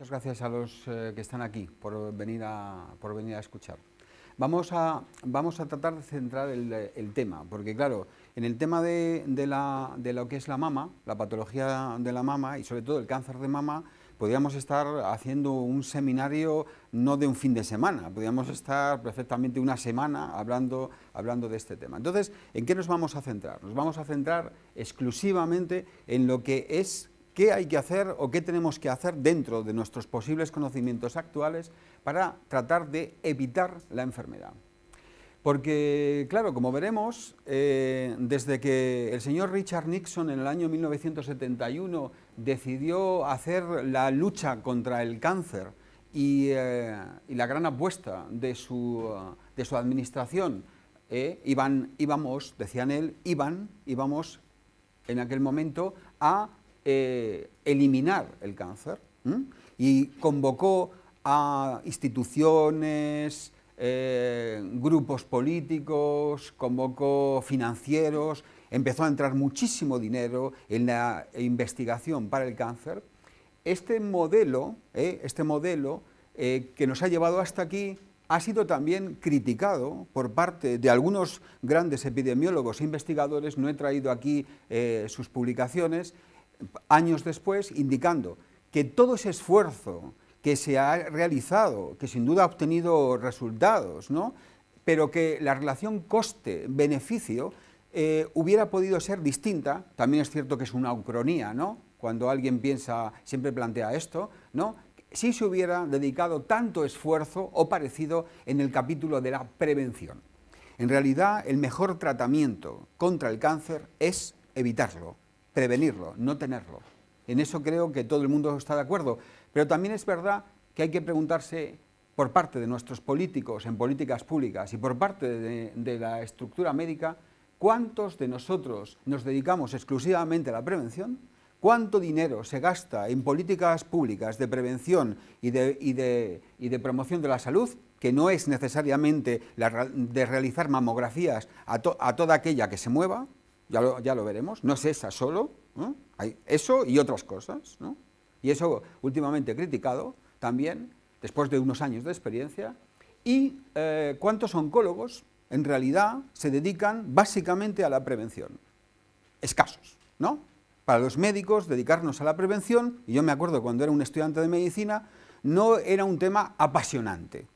Muchas gracias a los eh, que están aquí por venir a, por venir a escuchar. Vamos a, vamos a tratar de centrar el, tema, porque claro, en el tema de, lo que es la mama, la patología de la mama y sobre todo el cáncer de mama, podríamos estar haciendo un seminario no de un fin de semana, podríamos estar perfectamente una semana hablando, hablando de este tema. Entonces, ¿en qué nos vamos a centrar? Nos vamos a centrar exclusivamente en lo que es qué hay que hacer o qué tenemos que hacer dentro de nuestros posibles conocimientos actuales para tratar de evitar la enfermedad. Porque, claro, como veremos, eh, desde que el señor Richard Nixon en el año 1971 decidió hacer la lucha contra el cáncer y, eh, la gran apuesta de su, administración, eh, íbamos, decían él, iban, íbamos en aquel momento a eh, eliminar el cáncer y convocó a instituciones, eh, grupos políticos, convocó financieros, empezó a entrar muchísimo dinero en la investigación para el cáncer. Este modelo, eh, este modelo que nos ha llevado hasta aquí ha sido también criticado por parte de algunos grandes epidemiólogos e investigadores, no he traído aquí sus publicaciones, años después, indicando que todo ese esfuerzo que se ha realizado, que sin duda ha obtenido resultados, ¿no? pero que la relación coste-beneficio eh, hubiera podido ser distinta, también es cierto que es una ucronía, ¿no? cuando alguien piensa, siempre plantea esto, ¿no? si se hubiera dedicado tanto esfuerzo o parecido en el capítulo de la prevención. En realidad, el mejor tratamiento contra el cáncer es evitarlo, prevenirlo, no tenerlo. En eso creo que todo el mundo está de acuerdo. Pero también es verdad que hay que preguntarse por parte de nuestros políticos en políticas públicas y por parte de, la estructura médica, ¿cuántos de nosotros nos dedicamos exclusivamente a la prevención? ¿Cuánto dinero se gasta en políticas públicas de prevención y de, promoción de la salud que no es necesariamente la de realizar mamografías a, a, toda aquella que se mueva, ya lo, veremos, no es esa solo, hay eso y otras cosas, ¿no? y eso últimamente criticado también, después de unos años de experiencia, y eh, cuántos oncólogos en realidad se dedican básicamente a la prevención, escasos, ¿no? Para los médicos dedicarnos a la prevención, y yo me acuerdo cuando era un estudiante de medicina, no era un tema apasionante.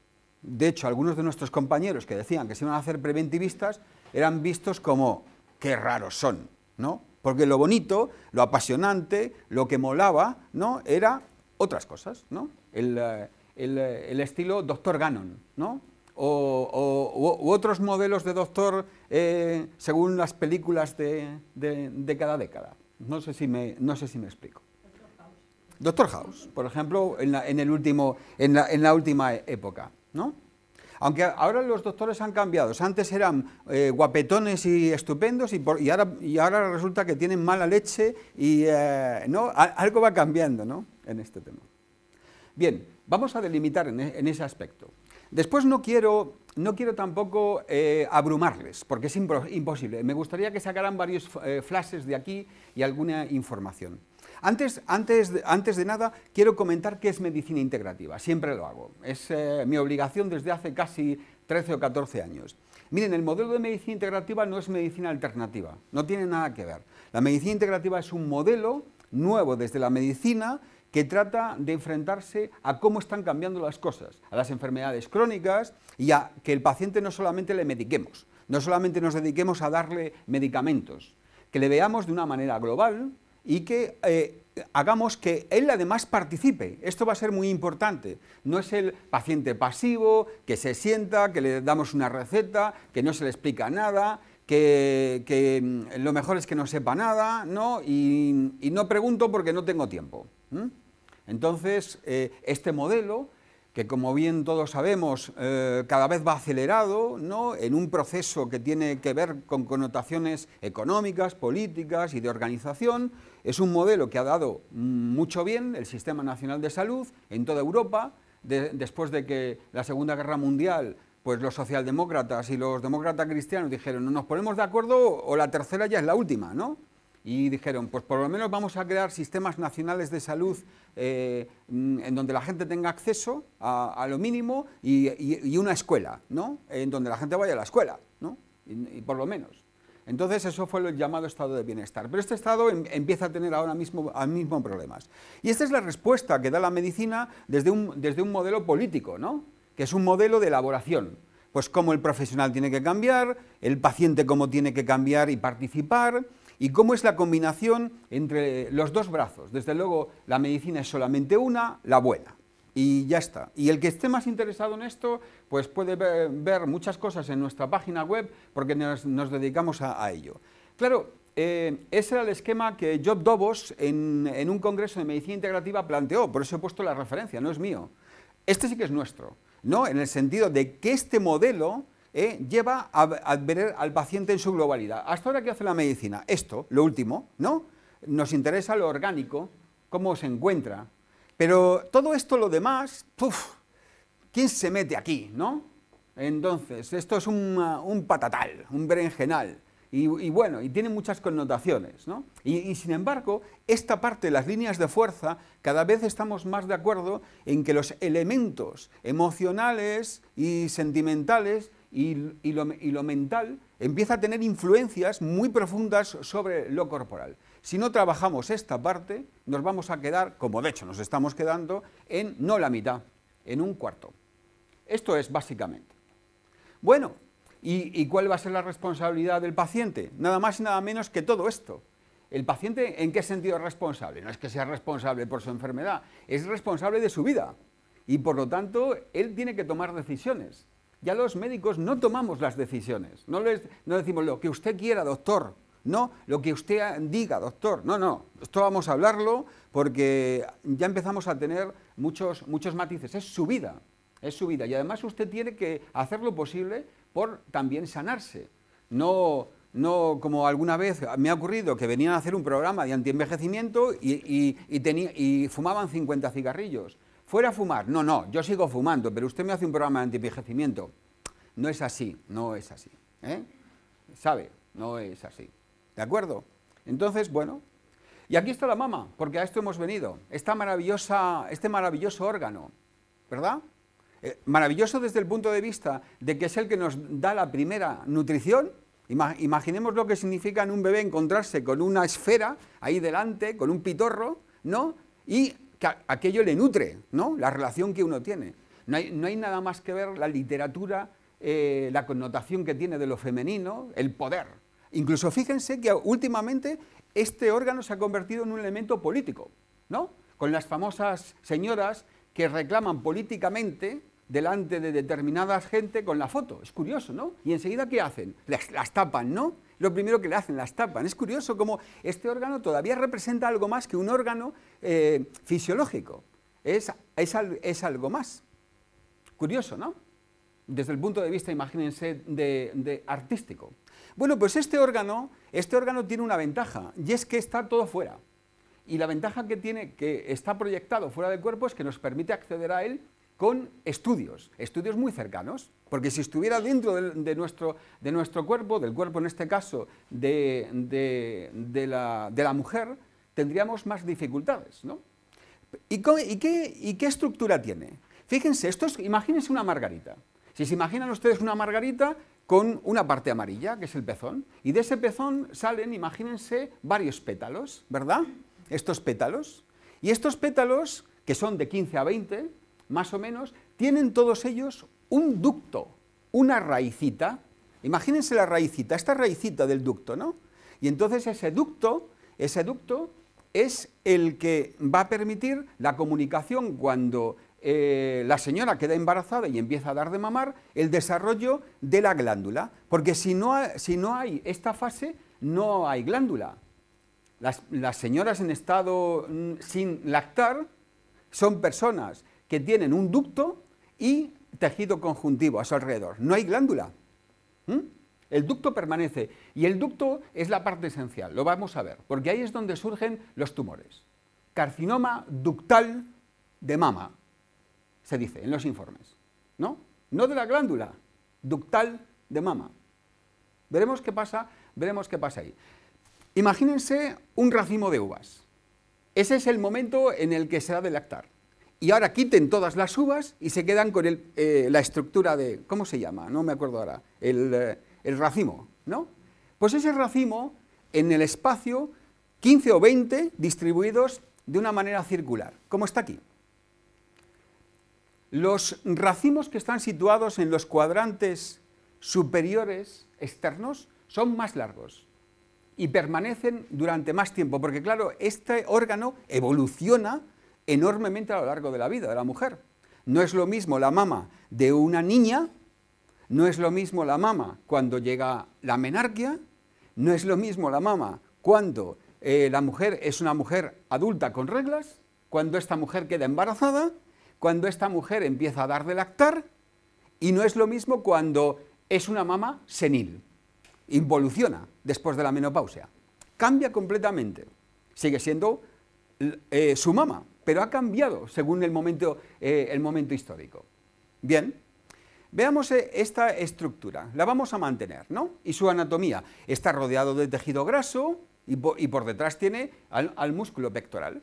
De hecho, algunos de nuestros compañeros que decían que se iban a hacer preventivistas eran vistos como qué raros son, ¿no? Porque lo bonito, lo apasionante, lo que molaba, ¿no? Era otras cosas, ¿no? El, eh, eh, estilo Doctor Gannon, ¿no? O, otros modelos de doctor eh, según las películas de, de, cada década. No sé si me, no sé si me explico. Doctor House, por ejemplo, en la, el último, en la última e-, época, ¿no? Aunque ahora los doctores han cambiado. Antes eran eh, guapetones y estupendos y, ahora, resulta que tienen mala leche y eh, algo va cambiando ¿no? en este tema. Bien, vamos a delimitar en, e, ese aspecto. Después no quiero, tampoco eh, abrumarles, porque es imposible. Me gustaría que sacaran varios flashes de aquí y alguna información. Antes, antes, antes de nada, quiero comentar qué es medicina integrativa. Siempre lo hago. Es eh, mi obligación desde hace casi 13 o 14 años. Miren, el modelo de medicina integrativa no es medicina alternativa, no tiene nada que ver. La medicina integrativa es un modelo nuevo desde la medicina que trata de enfrentarse a cómo están cambiando las cosas, a las enfermedades crónicas y a que el paciente no solamente le mediquemos, no solamente nos dediquemos a darle medicamentos, que le veamos de una manera global, y que eh, hagamos que él además participe. Esto va a ser muy importante. No es el paciente pasivo, que se sienta, que le damos una receta, que no se le explica nada, que, mm, lo mejor es que no sepa nada, ¿no? Y, no pregunto porque no tengo tiempo. Entonces, eh, este modelo que como bien todos sabemos eh, cada vez va acelerado, ¿no? en un proceso que tiene que ver con connotaciones económicas, políticas y de organización. Es un modelo que ha dado mucho bien el Sistema Nacional de Salud en toda Europa, después de que la Segunda Guerra Mundial pues los socialdemócratas y los demócratas cristianos dijeron, no nos ponemos de acuerdo o la tercera ya es la última, ¿no? y dijeron, pues por lo menos vamos a crear sistemas nacionales de salud eh, mm, en donde la gente tenga acceso a, lo mínimo y, una escuela, ¿no? En donde la gente vaya a la escuela, ¿no? Y, por lo menos. Entonces eso fue el llamado estado de bienestar. Pero este estado em, empieza a tener ahora mismo, al mismo problemas. Y esta es la respuesta que da la medicina desde un, desde un modelo político, ¿no? Que es un modelo de elaboración pues cómo el profesional tiene que cambiar, el paciente cómo tiene que cambiar y participar, y cómo es la combinación entre los dos brazos. Desde luego, la medicina es solamente una, la buena. Y ya está. Y el que esté más interesado en esto, pues puede ver, muchas cosas en nuestra página web porque nos, dedicamos a, ello. Claro, eh, ese era el esquema que Job Dobos en, en un congreso de medicina integrativa planteó, por eso he puesto la referencia, no es mío. Este sí que es nuestro, ¿no? En el sentido de que este modelo eh, lleva a, ver al paciente en su globalidad. Hasta ahora, ¿qué hace la medicina? Esto, lo último, ¿no? Nos interesa lo orgánico, cómo se encuentra, pero todo esto, lo demás, ¡puf! ¿quién se mete aquí, no? Entonces, esto es un, uh, patatal, un berenjenal, y, bueno, y tiene muchas connotaciones, ¿no? y, sin embargo, esta parte, las líneas de fuerza, cada vez estamos más de acuerdo en que los elementos emocionales y sentimentales y, lo, mental empieza a tener influencias muy profundas sobre lo corporal. Si no trabajamos esta parte, nos vamos a quedar, como de hecho nos estamos quedando, en no la mitad, en un cuarto. Esto es básicamente. Bueno, y cuál va a ser la responsabilidad del paciente? Nada más y nada menos que todo esto. ¿El paciente en qué sentido es responsable? No es que sea responsable por su enfermedad, es responsable de su vida. Y por lo tanto, él tiene que tomar decisiones ya los médicos no tomamos las decisiones. No, les, decimos lo que usted quiera, doctor. No, lo que usted diga, doctor. No, no. Esto vamos a hablarlo porque ya empezamos a tener muchos, muchos matices. Es su vida. Es su vida. Y además usted tiene que hacer lo posible por también sanarse. No, no como alguna vez me ha ocurrido que venían a hacer un programa de antienvejecimiento y, y, y, y fumaban 50 cigarrillos fuera a fumar. No, no, yo sigo fumando, pero usted me hace un programa de antivejecimiento. No es así, no es así. ¿eh? ¿Sabe? No es así. ¿De acuerdo? Entonces, bueno, y aquí está la mama, porque a esto hemos venido. Esta maravillosa, este maravilloso órgano, ¿verdad? Eh, maravilloso desde el punto de vista de que es el que nos da la primera nutrición. imaginemos lo que significa en un bebé encontrarse con una esfera ahí delante, con un pitorro, ¿no? Y que aquello le nutre, ¿no? La relación que uno tiene. No hay, nada más que ver la literatura, eh, la connotación que tiene de lo femenino, el poder. Incluso fíjense que últimamente este órgano se ha convertido en un elemento político, ¿no? Con las famosas señoras que reclaman políticamente delante de determinada gente con la foto. Es curioso, ¿no? Y enseguida, ¿qué hacen? Las, las tapan, ¿no? lo primero que le hacen, las tapan. Es curioso cómo este órgano todavía representa algo más que un órgano eh, fisiológico. Es, algo más. Curioso, ¿no? Desde el punto de vista, imagínense, de artístico. Bueno, pues este órgano, este órgano tiene una ventaja, y es que está todo fuera. Y la ventaja que tiene, que está proyectado fuera del cuerpo, es que nos permite acceder a él con estudios, estudios muy cercanos, porque si estuviera dentro de, nuestro, cuerpo, del cuerpo en este caso de, la, mujer, tendríamos más dificultades. ¿no? ¿Y, qué, estructura tiene? Fíjense, esto es, imagínense una margarita. Si se imaginan ustedes una margarita con una parte amarilla, que es el pezón, y de ese pezón salen, imagínense, varios pétalos, ¿verdad? Estos pétalos. Y estos pétalos, que son de 15 a 20, más o menos, tienen todos ellos un ducto, una raicita. Imagínense la raicita, esta raicita del ducto, ¿no? Y entonces ese ducto, ese ducto es el que va a permitir la comunicación cuando eh, la señora queda embarazada y empieza a dar de mamar, el desarrollo de la glándula. Porque si no, hay esta fase, no hay glándula. las señoras en estado mm, sin lactar son personas que tienen un ducto y tejido conjuntivo a su alrededor. No hay glándula. El ducto permanece y el ducto es la parte esencial, lo vamos a ver, porque ahí es donde surgen los tumores. Carcinoma ductal de mama, se dice en los informes, ¿no? No de la glándula, ductal de mama. Veremos qué pasa, veremos qué pasa ahí. Imagínense un racimo de uvas. Ese es el momento en el que se da de lactar y ahora quiten todas las uvas y se quedan con el, eh, la estructura de, ¿cómo se llama? No me acuerdo ahora, el, eh, racimo, ¿no? Pues ese racimo en el espacio, 15 o 20 distribuidos de una manera circular, como está aquí. Los racimos que están situados en los cuadrantes superiores externos son más largos y permanecen durante más tiempo, porque claro, este órgano evoluciona enormemente a lo largo de la vida de la mujer. No es lo mismo la mama de una niña, no es lo mismo la mama cuando llega la menarquia, no es lo mismo la mama cuando eh, la mujer es una mujer adulta con reglas, cuando esta mujer queda embarazada, cuando esta mujer empieza a dar de lactar, y no es lo mismo cuando es una mama senil, involuciona después de la menopausia, cambia completamente, sigue siendo eh, su mama, pero ha cambiado según el momento, eh, histórico. Bien, veamos eh, esta estructura, la vamos a mantener, ¿no? Y su anatomía está rodeado de tejido graso y por, detrás tiene al, al músculo pectoral.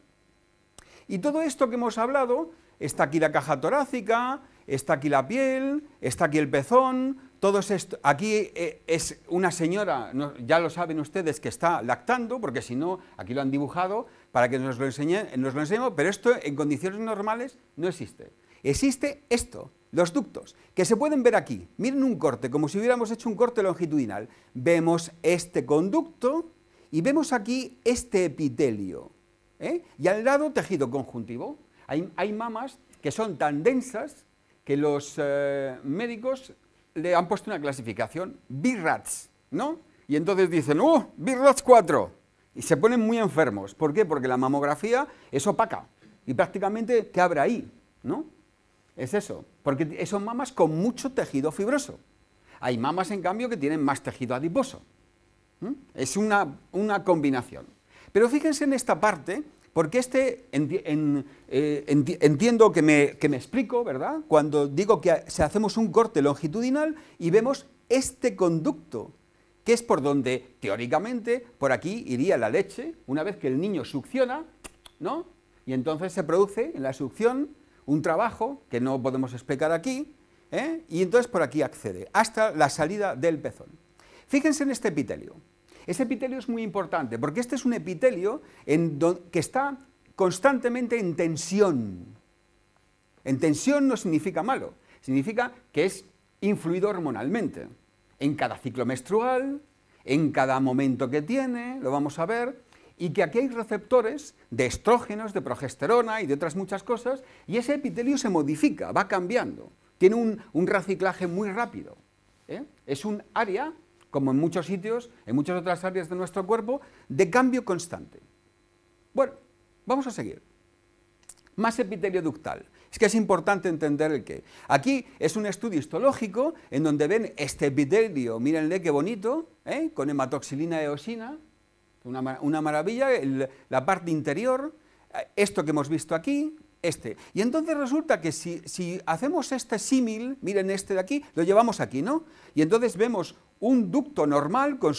Y todo esto que hemos hablado, está aquí la caja torácica, está aquí la piel, está aquí el pezón, todo esto, aquí eh, es una señora, ya lo saben ustedes que está lactando, porque si no, aquí lo han dibujado, para que nos lo, enseñen, nos lo enseñemos, pero esto en condiciones normales no existe. Existe esto, los ductos, que se pueden ver aquí. Miren un corte, como si hubiéramos hecho un corte longitudinal. Vemos este conducto y vemos aquí este epitelio. ¿eh? Y al lado tejido conjuntivo. Hay, mamas que son tan densas que los eh, médicos le han puesto una clasificación, BIRATS, ¿no? Y entonces dicen, ¡uh! BIRATS 4. Y se ponen muy enfermos. ¿Por qué? Porque la mamografía es opaca. Y prácticamente, ¿qué abre ahí? ¿No? Es eso. Porque son mamas con mucho tejido fibroso. Hay mamas, en cambio, que tienen más tejido adiposo. Es una, combinación. Pero fíjense en esta parte, porque este eh, entiendo que me, que me explico, ¿verdad? Cuando digo que si hacemos un corte longitudinal y vemos este conducto que es por donde, teóricamente, por aquí iría la leche, una vez que el niño succiona, ¿no? Y entonces se produce en la succión un trabajo que no podemos explicar aquí, ¿eh? y entonces por aquí accede, hasta la salida del pezón. Fíjense en este epitelio. Este epitelio es muy importante, porque este es un epitelio que está constantemente en tensión. En tensión no significa malo, significa que es influido hormonalmente en cada ciclo menstrual, en cada momento que tiene, lo vamos a ver, y que aquí hay receptores de estrógenos, de progesterona y de otras muchas cosas, y ese epitelio se modifica, va cambiando, tiene un, reciclaje muy rápido. ¿eh? Es un área, como en muchos sitios, en muchas otras áreas de nuestro cuerpo, de cambio constante. Bueno, vamos a seguir. Más epitelio ductal. Es que es importante entender el qué. Aquí es un estudio histológico en donde ven este epitelio, mírenle qué bonito, ¿eh? con hematoxilina eosina, una, una maravilla, la parte interior, eh, esto que hemos visto aquí, este. Y entonces resulta que si, hacemos este símil, miren este de aquí, lo llevamos aquí, ¿no? Y entonces vemos un ducto normal con,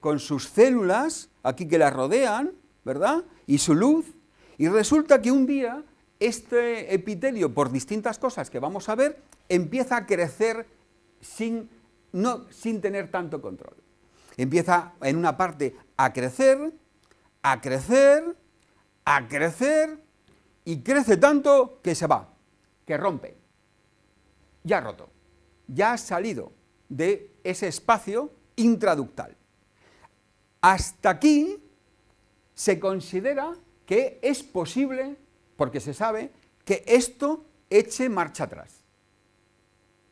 con sus células aquí que la rodean, ¿verdad? Y su luz. Y resulta que un día este epitelio, por distintas cosas que vamos a ver, empieza a crecer sin, no, sin tener tanto control. Empieza en una parte a crecer, a crecer, a crecer, y crece tanto que se va, que rompe. Ya ha roto, ya ha salido de ese espacio intraductal. Hasta aquí se considera que es posible porque se sabe que esto eche marcha atrás.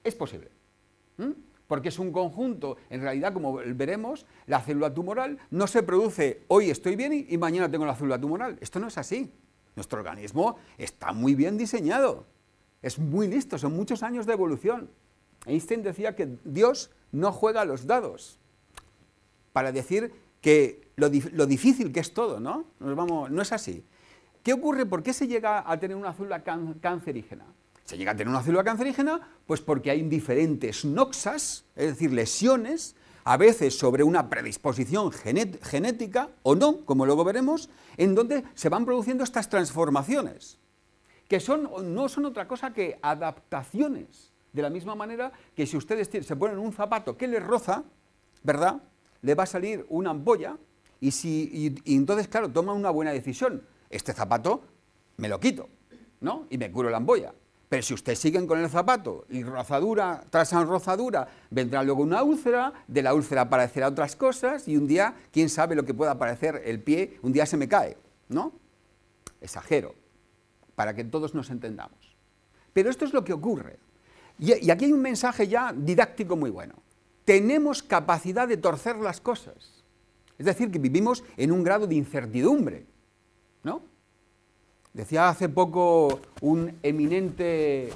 Es posible. Porque es un conjunto, en realidad, como veremos, la célula tumoral no se produce hoy estoy bien y mañana tengo la célula tumoral. Esto no es así. Nuestro organismo está muy bien diseñado. Es muy listo, son muchos años de evolución. Einstein decía que Dios no juega a los dados. Para decir que lo, difícil que es todo, ¿no? Nos vamos, no es así. ¿Qué ocurre? ¿Por qué se llega a tener una célula cancerígena? Se llega a tener una célula cancerígena pues porque hay diferentes noxas, es decir, lesiones, a veces sobre una predisposición genética o no, como luego veremos, en donde se van produciendo estas transformaciones, que son, no son otra cosa que adaptaciones. De la misma manera que si ustedes se ponen un zapato que les roza, ¿verdad? Le va a salir una ampolla y, si, entonces, claro, toman una buena decisión este zapato me lo quito, ¿no? Y me curo la ampolla. Pero si ustedes siguen con el zapato y rozadura tras rozadura, vendrá luego una úlcera, de la úlcera aparecerá otras cosas y un día, quién sabe lo que pueda aparecer el pie, un día se me cae, ¿no? Exagero, para que todos nos entendamos. Pero esto es lo que ocurre. y aquí hay un mensaje ya didáctico muy bueno. Tenemos capacidad de torcer las cosas. Es decir, que vivimos en un grado de incertidumbre Decía hace poco una eminente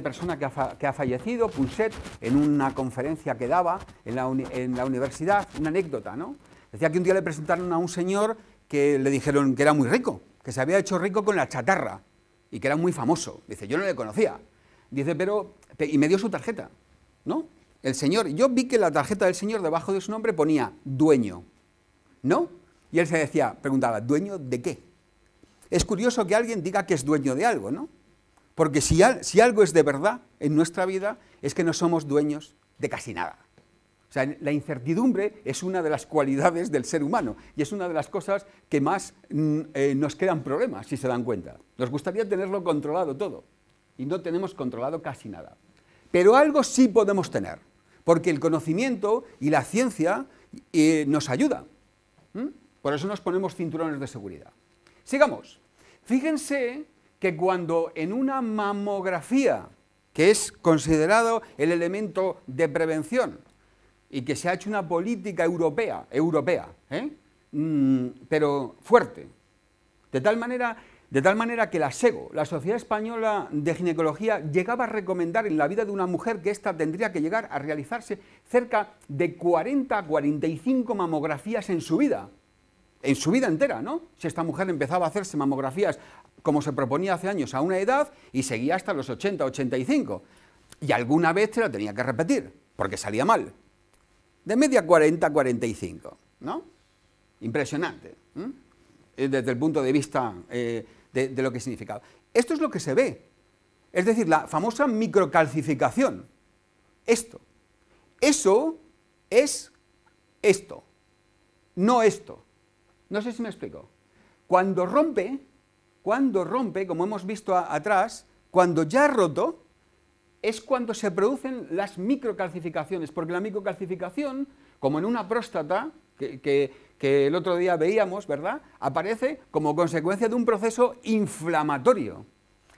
persona que ha, fallecido, Punset, en una conferencia que daba en la, en la, universidad, una anécdota, ¿no? Decía que un día le presentaron a un señor que le dijeron que era muy rico, que se había hecho rico con la chatarra y que era muy famoso. Dice, yo no le conocía. Dice, pero... Y me dio su tarjeta, ¿no? El señor, yo vi que la tarjeta del señor debajo de su nombre ponía dueño, ¿no? Y él se decía, preguntaba, ¿dueño de qué? Es curioso que alguien diga que es dueño de algo, ¿no? Porque si, algo es de verdad en nuestra vida, es que no somos dueños de casi nada. O sea, la incertidumbre es una de las cualidades del ser humano y es una de las cosas que más mm, eh, nos crean problemas, si se dan cuenta. Nos gustaría tenerlo controlado todo y no tenemos controlado casi nada. Pero algo sí podemos tener, porque el conocimiento y la ciencia eh, nos ayuda. Por eso nos ponemos cinturones de seguridad. Sigamos. Fíjense que cuando en una mamografía, que es considerado el elemento de prevención, y que se ha hecho una política europea, europea, ¿eh? mm, pero fuerte, de tal manera de tal manera que la SEGO, la Sociedad Española de Ginecología, llegaba a recomendar en la vida de una mujer que ésta tendría que llegar a realizarse cerca de 40 a 45 mamografías en su vida, en su vida entera, ¿no? Si esta mujer empezaba a hacerse mamografías como se proponía hace años a una edad y seguía hasta los 80, 85. Y alguna vez te la tenía que repetir, porque salía mal. De media 40, 45, ¿no? Impresionante, eh, desde el punto de vista eh, de lo que significaba. Esto es lo que se ve, es decir, la famosa microcalcificación. Esto. Eso es esto, no esto. No sé si me explico. Cuando rompe, cuando rompe, como hemos visto atrás, cuando ya ha roto, es cuando se producen las microcalcificaciones, porque la microcalcificación, como en una próstata, que, que el otro día veíamos, ¿verdad? Aparece como consecuencia de un proceso inflamatorio.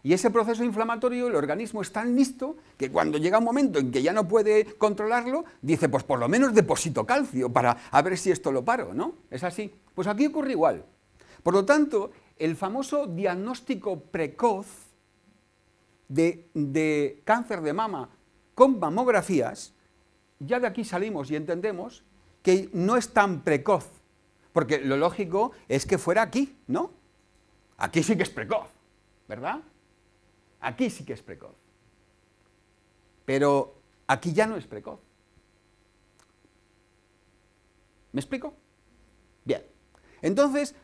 Y ese proceso inflamatorio, el organismo es tan listo que cuando llega un momento en que ya no puede controlarlo, dice, pues por lo menos deposito calcio para a ver si esto lo paro, ¿no? Es así. Pues aquí ocurre igual. Por lo tanto, el famoso diagnóstico precoz de cáncer de mama con mamografías, ya de aquí salimos y entendemos que no es tan precoz, porque lo lógico es que fuera aquí, ¿no? Aquí sí que es precoz, ¿verdad? Aquí sí que es precoz. Pero aquí ya no es precoz. ¿Me explico? Bien. Entonces,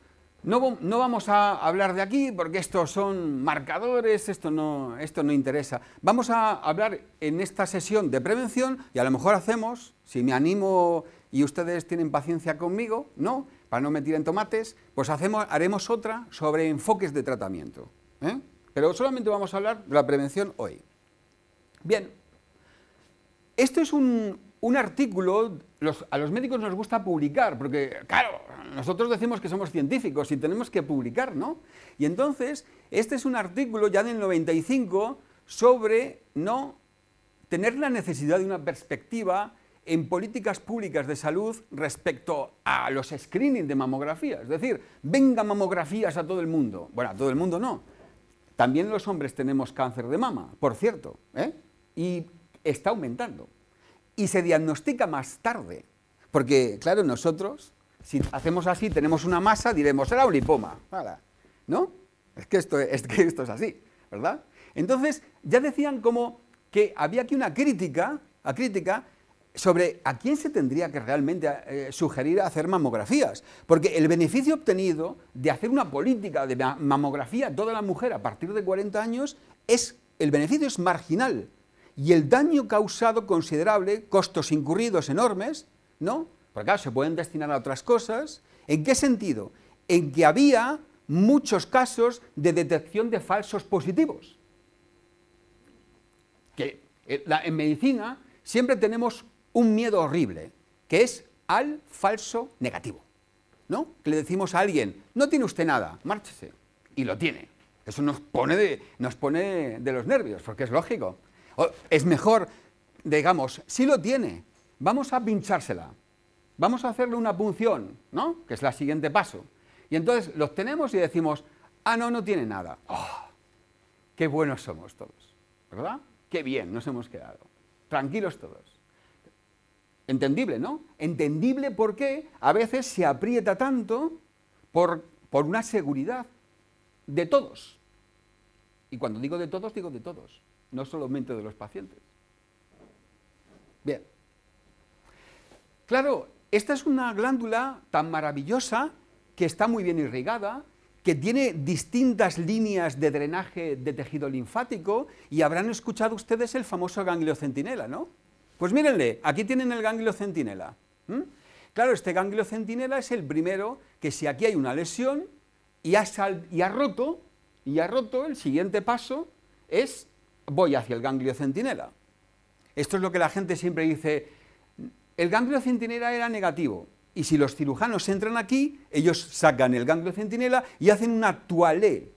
no, vamos a hablar de aquí porque estos son marcadores, esto no, esto no interesa. Vamos a hablar en esta sesión de prevención y a lo mejor hacemos, si me animo y ustedes tienen paciencia conmigo, ¿no? Para no me en tomates, pues hacemos, haremos otra sobre enfoques de tratamiento. ¿eh? Pero solamente vamos a hablar de la prevención hoy. Bien, esto es un, artículo, a los médicos nos gusta publicar, porque claro, nosotros decimos que somos científicos y tenemos que publicar, ¿no? Y entonces, este es un artículo ya del 95 sobre no tener la necesidad de una perspectiva en políticas públicas de salud respecto a los screenings de mamografías. Es decir, venga mamografías a todo el mundo. Bueno, a todo el mundo no, también los hombres tenemos cáncer de mama, por cierto, ¿eh? y está aumentando. Y se diagnostica más tarde, porque claro, nosotros, si hacemos así, tenemos una masa, diremos, era un lipoma, ¿no? Es que, esto, es que esto es así, ¿verdad? Entonces, ya decían como que había aquí una crítica, a crítica sobre a quién se tendría que realmente eh, sugerir hacer mamografías, porque el beneficio obtenido de hacer una política de mamografía a toda la mujer a partir de 40 años es el beneficio es marginal y el daño causado considerable, costos incurridos enormes, ¿no? Porque claro, se pueden destinar a otras cosas. ¿En qué sentido? En que había muchos casos de detección de falsos positivos. Que eh, en medicina siempre tenemos un miedo horrible, que es al falso negativo. ¿No? Que le decimos a alguien, no tiene usted nada, márchese. Y lo tiene. Eso nos pone de, los nervios, porque es lógico. es mejor, digamos, si lo tiene, vamos a pinchársela. Vamos a hacerle una punción, ¿no? Que es la siguiente paso. Y entonces lo tenemos y decimos, ah, no, no tiene nada. ¡Ah! ¡Qué buenos somos todos! ¿Verdad? ¡Qué bien nos hemos quedado! Tranquilos todos. Entendible, ¿no? Entendible porque a veces se aprieta tanto por, una seguridad de todos. Y cuando digo de todos, digo de todos, no solamente de los pacientes. Bien. Claro, esta es una glándula tan maravillosa que está muy bien irrigada, que tiene distintas líneas de drenaje de tejido linfático y habrán escuchado ustedes el famoso ganglio centinela, ¿no? Pues mírenle, aquí tienen el ganglio centinela. Claro, este ganglio centinela es el primero que si aquí hay una lesión y ha, y ha roto, y ha roto, el siguiente paso es voy hacia el ganglio centinela. Esto es lo que la gente siempre dice, el ganglio centinela era negativo, y si los cirujanos entran aquí, ellos sacan el ganglio centinela y hacen una toile,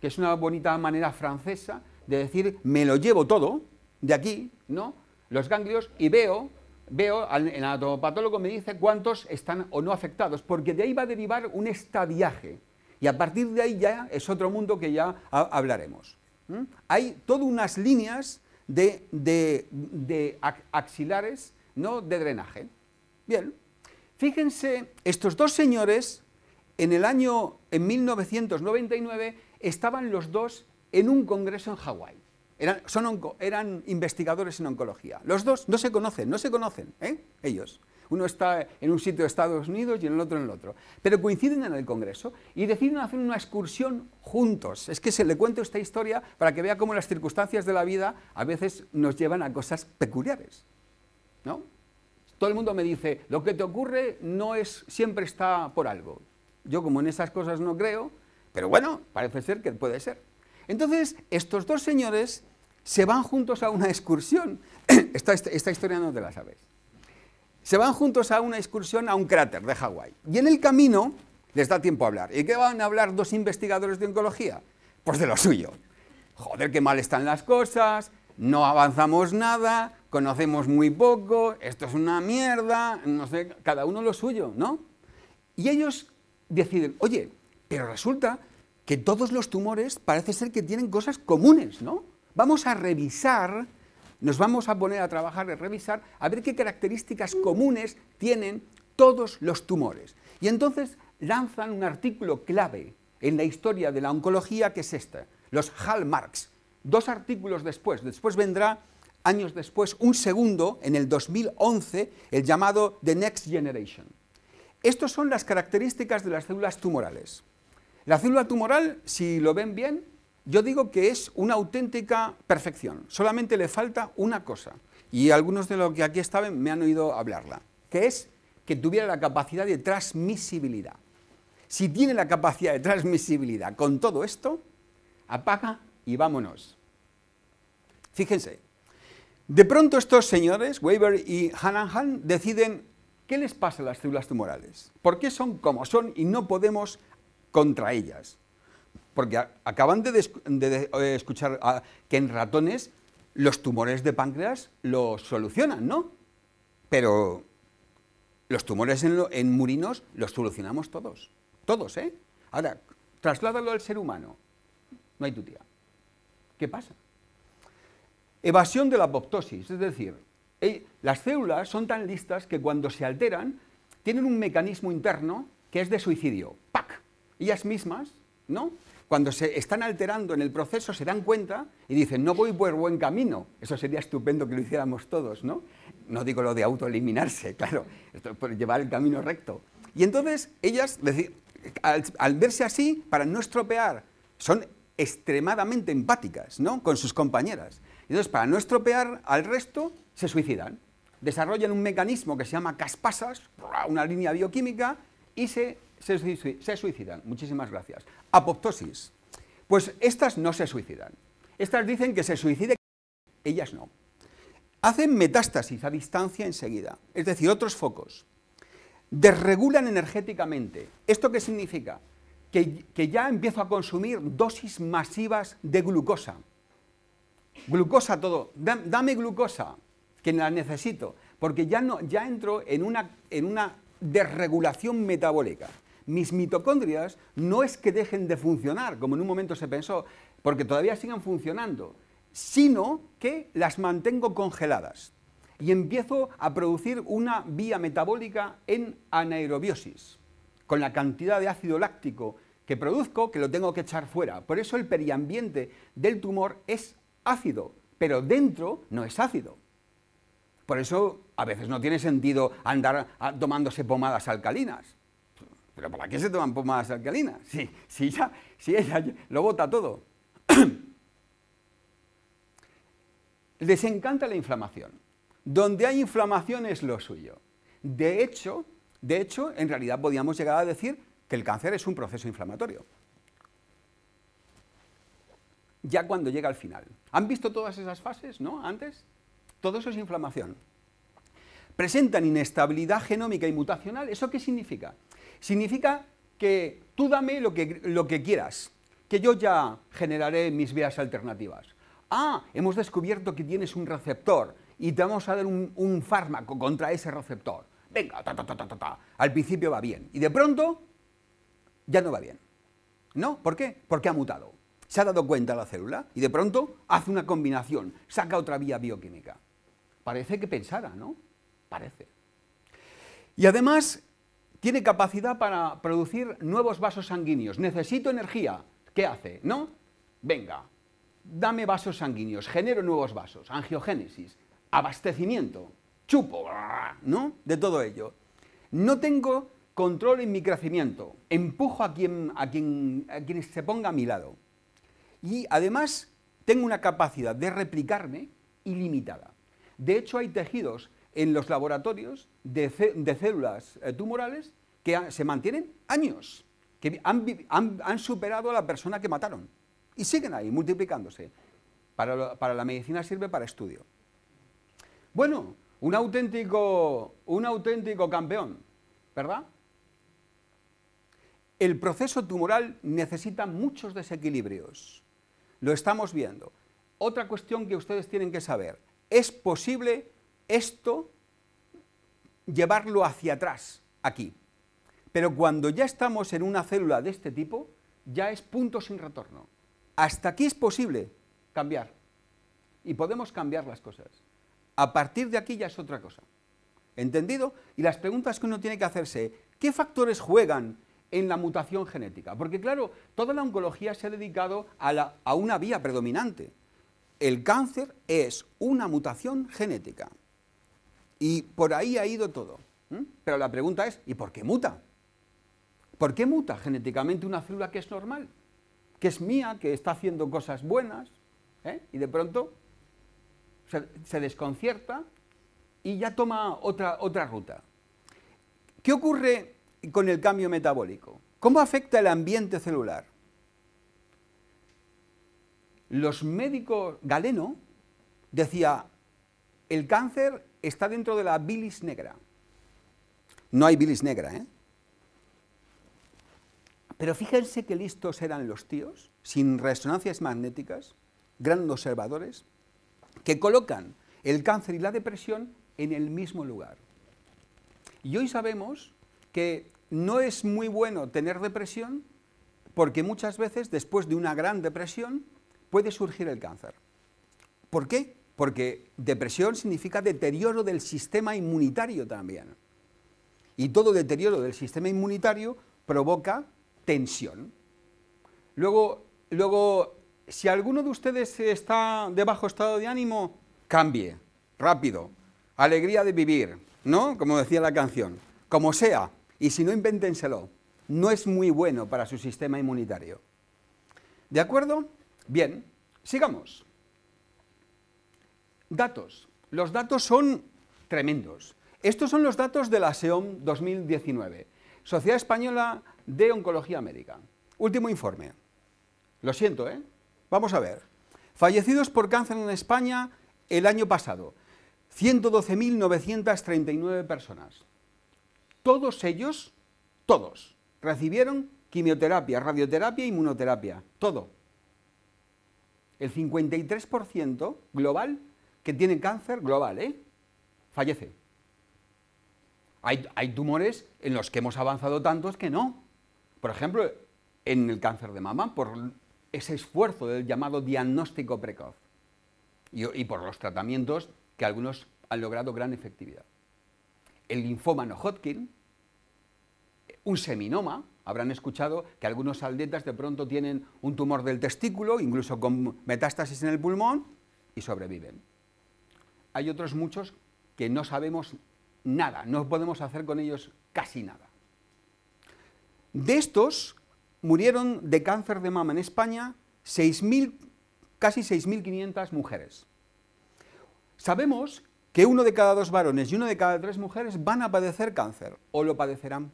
que es una bonita manera francesa de decir, me lo llevo todo de aquí, ¿no? los ganglios y veo, veo, el anatomopatólogo me dice cuántos están o no afectados, porque de ahí va a derivar un estadiaje. Y a partir de ahí ya es otro mundo que ya hablaremos. Hay todas unas líneas de, de axilares, ¿no? de drenaje. Bien, fíjense, estos dos señores en el año en 1999 estaban los dos en un congreso en Hawái. Eran, son eran investigadores en oncología. Los dos no se conocen, no se conocen, ¿eh? ellos. Uno está en un sitio de Estados Unidos y en el otro en el otro. Pero coinciden en el Congreso y deciden hacer una excursión juntos. Es que se le cuento esta historia para que vea cómo las circunstancias de la vida a veces nos llevan a cosas peculiares. Todo el mundo me dice, lo que te ocurre no es siempre está por algo. Yo como en esas cosas no creo, pero bueno, parece ser que puede ser. Entonces, estos dos señores se van juntos a una excursión. Esta, historia no te la sabes. Se van juntos a una excursión a un cráter de Hawái. Y en el camino les da tiempo a hablar. ¿Y qué van a hablar dos investigadores de oncología? Pues de lo suyo. Joder, qué mal están las cosas, no avanzamos nada, conocemos muy poco, esto es una mierda, no sé, cada uno lo suyo, ¿no? Y ellos deciden, oye, pero resulta que todos los tumores parece ser que tienen cosas comunes, ¿no? Vamos a revisar, nos vamos a poner a trabajar y revisar, a ver qué características comunes tienen todos los tumores. Y entonces lanzan un artículo clave en la historia de la oncología que es este, los hallmarks. Dos artículos después, después vendrá años después un segundo en el 2011, el llamado The Next Generation. Estas son las características de las células tumorales. La célula tumoral, si lo ven bien, yo digo que es una auténtica perfección. Solamente le falta una cosa, y algunos de los que aquí estaban me han oído hablarla, que es que tuviera la capacidad de transmisibilidad. Si tiene la capacidad de transmisibilidad con todo esto, apaga y vámonos. Fíjense, de pronto estos señores, Weber y Hanahan, deciden qué les pasa a las células tumorales, por qué son como son y no podemos contra ellas porque acaban de, eh, escuchar ah, que en ratones los tumores de páncreas los solucionan, ¿no? Pero los tumores en, murinos los solucionamos todos, todos, ¿eh? Ahora, trasládalo al ser humano, no hay tutía. ¿Qué pasa? Evasión de la apoptosis, es decir, eh, las células son tan listas que cuando se alteran tienen un mecanismo interno que es de suicidio. ¡Pac! Ellas mismas, ¿no? cuando se están alterando en el proceso se dan cuenta y dicen, no voy por buen camino. Eso sería estupendo que lo hiciéramos todos, ¿no? No digo lo de autoeliminarse, claro, esto por llevar el camino recto. Y entonces ellas, al, al verse así, para no estropear, son extremadamente empáticas, ¿no? Con sus compañeras. Entonces, para no estropear al resto, se suicidan. Desarrollan un mecanismo que se llama caspasas, una línea bioquímica, y se se, suicidan. Muchísimas gracias. Apoptosis. Pues estas no se suicidan. Estas dicen que se suicide, ellas no. Hacen metástasis a distancia enseguida, es decir, otros focos. Desregulan energéticamente. ¿Esto qué significa? Que, ya empiezo a consumir dosis masivas de glucosa. Glucosa todo, dame glucosa, que la necesito, porque ya, no, ya entro en una desregulación metabólica mis mitocondrias no es que dejen de funcionar, como en un momento se pensó, porque todavía siguen funcionando, sino que las mantengo congeladas y empiezo a producir una vía metabólica en anaerobiosis, con la cantidad de ácido láctico que produzco que lo tengo que echar fuera. Por eso el periambiente del tumor es ácido, pero dentro no es ácido. Por eso a veces no tiene sentido andar ah, tomándose pomadas alcalinas, ¿Pero para qué se toman pomadas alcalinas? Sí, si, ya, ella lo bota todo. Les encanta la inflamación. Donde hay inflamación es lo suyo. De hecho, de hecho, en realidad podríamos llegar a decir que el cáncer es un proceso inflamatorio. Ya cuando llega al final. ¿Han visto todas esas fases, no? Antes. Todo eso es inflamación. Presentan inestabilidad genómica y mutacional. ¿Eso qué significa? Significa que tú dame lo que, quieras, que yo ya generaré mis vías alternativas. Ah, hemos descubierto que tienes un receptor y te vamos a dar un, fármaco contra ese receptor. Venga, ta, ta, ta, ta, ta. Al principio va bien y de pronto ya no va bien. ¿No? ¿Por qué? Porque ha mutado. Se ha dado cuenta la célula y de pronto hace una combinación, saca otra vía bioquímica. Parece que pensara, ¿no? Parece. Y además, tiene capacidad para producir nuevos vasos sanguíneos, necesito energía, ¿qué hace? ¿No? Venga, dame vasos sanguíneos, genero nuevos vasos, angiogénesis, abastecimiento, chupo, ¿no? De todo ello. No tengo control en mi crecimiento, empujo a quien, a a quien se ponga a mi lado. Y además tengo una capacidad de replicarme ilimitada. De hecho, hay tejidos en los laboratorios de, células eh, tumorales que se mantienen años, que han, superado a la persona que mataron y siguen ahí multiplicándose. Para, la medicina sirve para estudio. Bueno, un auténtico, un auténtico campeón, ¿verdad? El proceso tumoral necesita muchos desequilibrios. Lo estamos viendo. Otra cuestión que ustedes tienen que saber. Es posible esto, llevarlo hacia atrás, aquí. Pero cuando ya estamos en una célula de este tipo, ya es punto sin retorno. Hasta aquí es posible cambiar. Y podemos cambiar las cosas. A partir de aquí ya es otra cosa. ¿Entendido? Y las preguntas que uno tiene que hacerse, ¿qué factores juegan en la mutación genética? Porque claro, toda la oncología se ha dedicado a, a una vía predominante. El cáncer es una mutación genética. Y por ahí ha ido todo. Pero la pregunta es, ¿y por qué muta? ¿Por qué muta genéticamente una célula que es normal? Que es mía, que está haciendo cosas buenas, ¿eh? y de pronto se, desconcierta y ya toma otra, otra ruta. ¿Qué ocurre con el cambio metabólico? ¿Cómo afecta el ambiente celular? Los médicos, Galeno, decía, el cáncer está dentro de la bilis negra. No hay bilis negra, ¿eh? Pero fíjense qué listos eran los tíos, sin resonancias magnéticas, grandes observadores, que colocan el cáncer y la depresión en el mismo lugar. Y hoy sabemos que no es muy bueno tener depresión porque muchas veces después de una gran depresión puede surgir el cáncer. ¿Por qué? porque depresión significa deterioro del sistema inmunitario también. Y todo deterioro del sistema inmunitario provoca tensión. Luego, luego si alguno de ustedes está de bajo estado de ánimo, cambie, rápido. Alegría de vivir, ¿no? Como decía la canción. Como sea, y si no, invéntenselo. No es muy bueno para su sistema inmunitario. ¿De acuerdo? Bien, sigamos. Datos. Los datos son tremendos. Estos son los datos de la SEOM 2019, Sociedad Española de Oncología Médica. Último informe. Lo siento, ¿eh? Vamos a ver. Fallecidos por cáncer en España el año pasado, 112.939 personas. Todos ellos, todos, recibieron quimioterapia, radioterapia, inmunoterapia, todo. El 53% global que tienen cáncer global, ¿eh? Fallece. Hay, tumores en los que hemos avanzado tantos que no. Por ejemplo, en el cáncer de mama, por ese esfuerzo del llamado diagnóstico precoz y, por los tratamientos que algunos han logrado gran efectividad. El linfoma no Hodgkin, un seminoma, habrán escuchado que algunos aldetas de pronto tienen un tumor del testículo, incluso con metástasis en el pulmón, y sobreviven hay otros muchos que no sabemos nada, no podemos hacer con ellos casi nada. De estos, murieron de cáncer de mama en España casi 6.500 mujeres. Sabemos que uno de cada dos varones y uno de cada tres mujeres van a padecer cáncer o lo padecerán.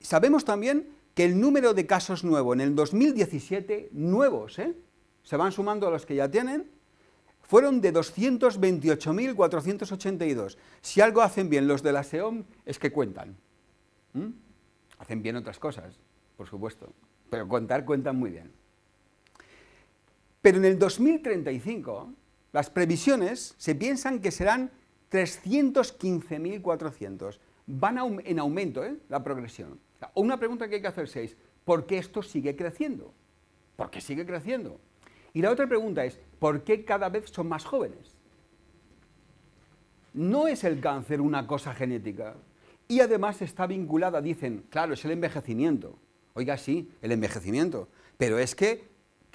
Sabemos también que el número de casos nuevos en el 2017, nuevos, ¿eh? se van sumando a los que ya tienen, fueron de 228.482. Si algo hacen bien los de la SEOM es que cuentan. Hacen bien otras cosas, por supuesto, pero contar cuentan muy bien. Pero en el 2035 las previsiones se piensan que serán 315.400. Van en aumento ¿eh? la progresión. Una pregunta que hay que hacerse es, ¿por qué esto sigue creciendo? ¿Por qué sigue creciendo? Y la otra pregunta es, ¿por qué cada vez son más jóvenes? No es el cáncer una cosa genética. Y además está vinculada, dicen, claro, es el envejecimiento. Oiga, sí, el envejecimiento. Pero es que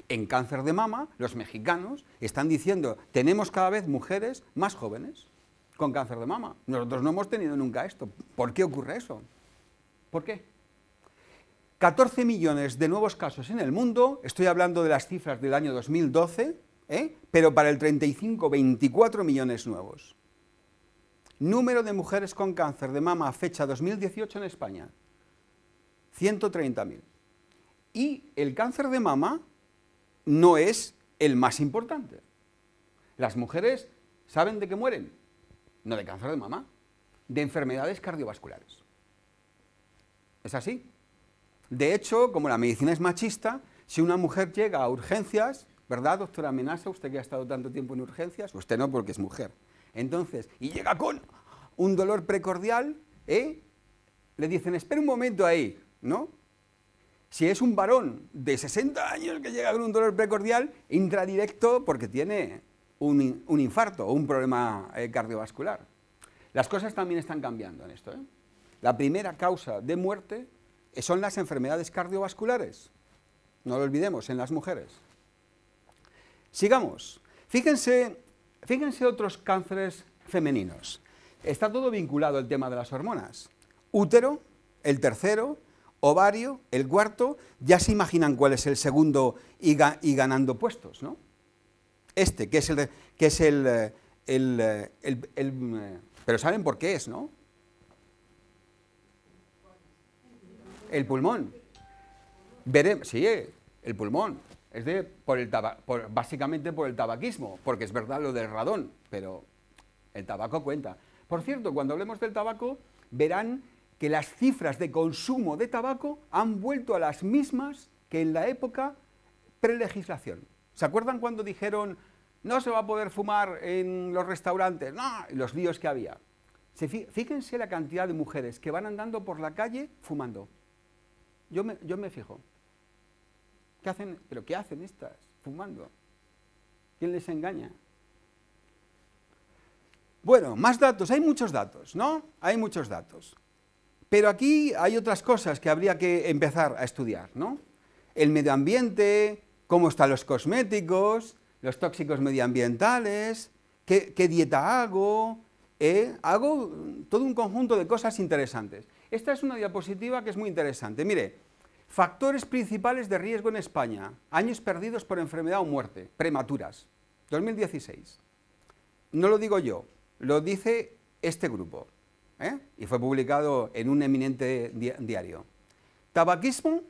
en cáncer de mama los mexicanos están diciendo, tenemos cada vez mujeres más jóvenes con cáncer de mama. Nosotros no hemos tenido nunca esto. ¿Por qué ocurre eso? ¿Por qué? 14 millones de nuevos casos en el mundo, estoy hablando de las cifras del año 2012, ¿eh? pero para el 35, 24 millones nuevos. Número de mujeres con cáncer de mama a fecha 2018 en España, 130.000. Y el cáncer de mama no es el más importante. Las mujeres saben de qué mueren, no de cáncer de mama, de enfermedades cardiovasculares. ¿Es así? De hecho, como la medicina es machista, si una mujer llega a urgencias, ¿verdad, doctora Menasa? Usted que ha estado tanto tiempo en urgencias, usted no porque es mujer. Entonces, y llega con un dolor precordial, ¿eh? le dicen, espera un momento ahí, ¿no? Si es un varón de 60 años que llega con un dolor precordial, entra porque tiene un, infarto o un problema eh, cardiovascular. Las cosas también están cambiando en esto. ¿eh? La primera causa de muerte son las enfermedades cardiovasculares. No lo olvidemos, en las mujeres. Sigamos. Fíjense, otros cánceres femeninos. Está todo vinculado al tema de las hormonas. Útero, el tercero, ovario, el cuarto, ya se imaginan cuál es el segundo y, ganando puestos, ¿no? Este, que es Que es el eh, eh, eh, pero saben por qué es, ¿no? El pulmón. sí, el pulmón. Es de, por el básicamente por el tabaquismo, porque es verdad lo del radón, pero el tabaco cuenta. Por cierto, cuando hablemos del tabaco, verán que las cifras de consumo de tabaco han vuelto a las mismas que en la época prelegislación. ¿Se acuerdan cuando dijeron no se va a poder fumar en los restaurantes? No, los líos que había. Fíjense la cantidad de mujeres que van andando por la calle fumando. Yo me, yo me fijo. ¿Qué hacen? ¿Pero qué hacen estas? Fumando. ¿Quién les engaña? Bueno, más datos. Hay muchos datos, ¿no? Hay muchos datos. Pero aquí hay otras cosas que habría que empezar a estudiar, ¿no? El medio ambiente, cómo están los cosméticos, los tóxicos medioambientales, qué, dieta hago. ¿eh? Hago todo un conjunto de cosas interesantes. Esta es una diapositiva que es muy interesante. Mire, factores principales de riesgo en España, años perdidos por enfermedad o muerte, prematuras, 2016. No lo digo yo, lo dice este grupo, ¿eh? y fue publicado en un eminente diario. Tabaquismo,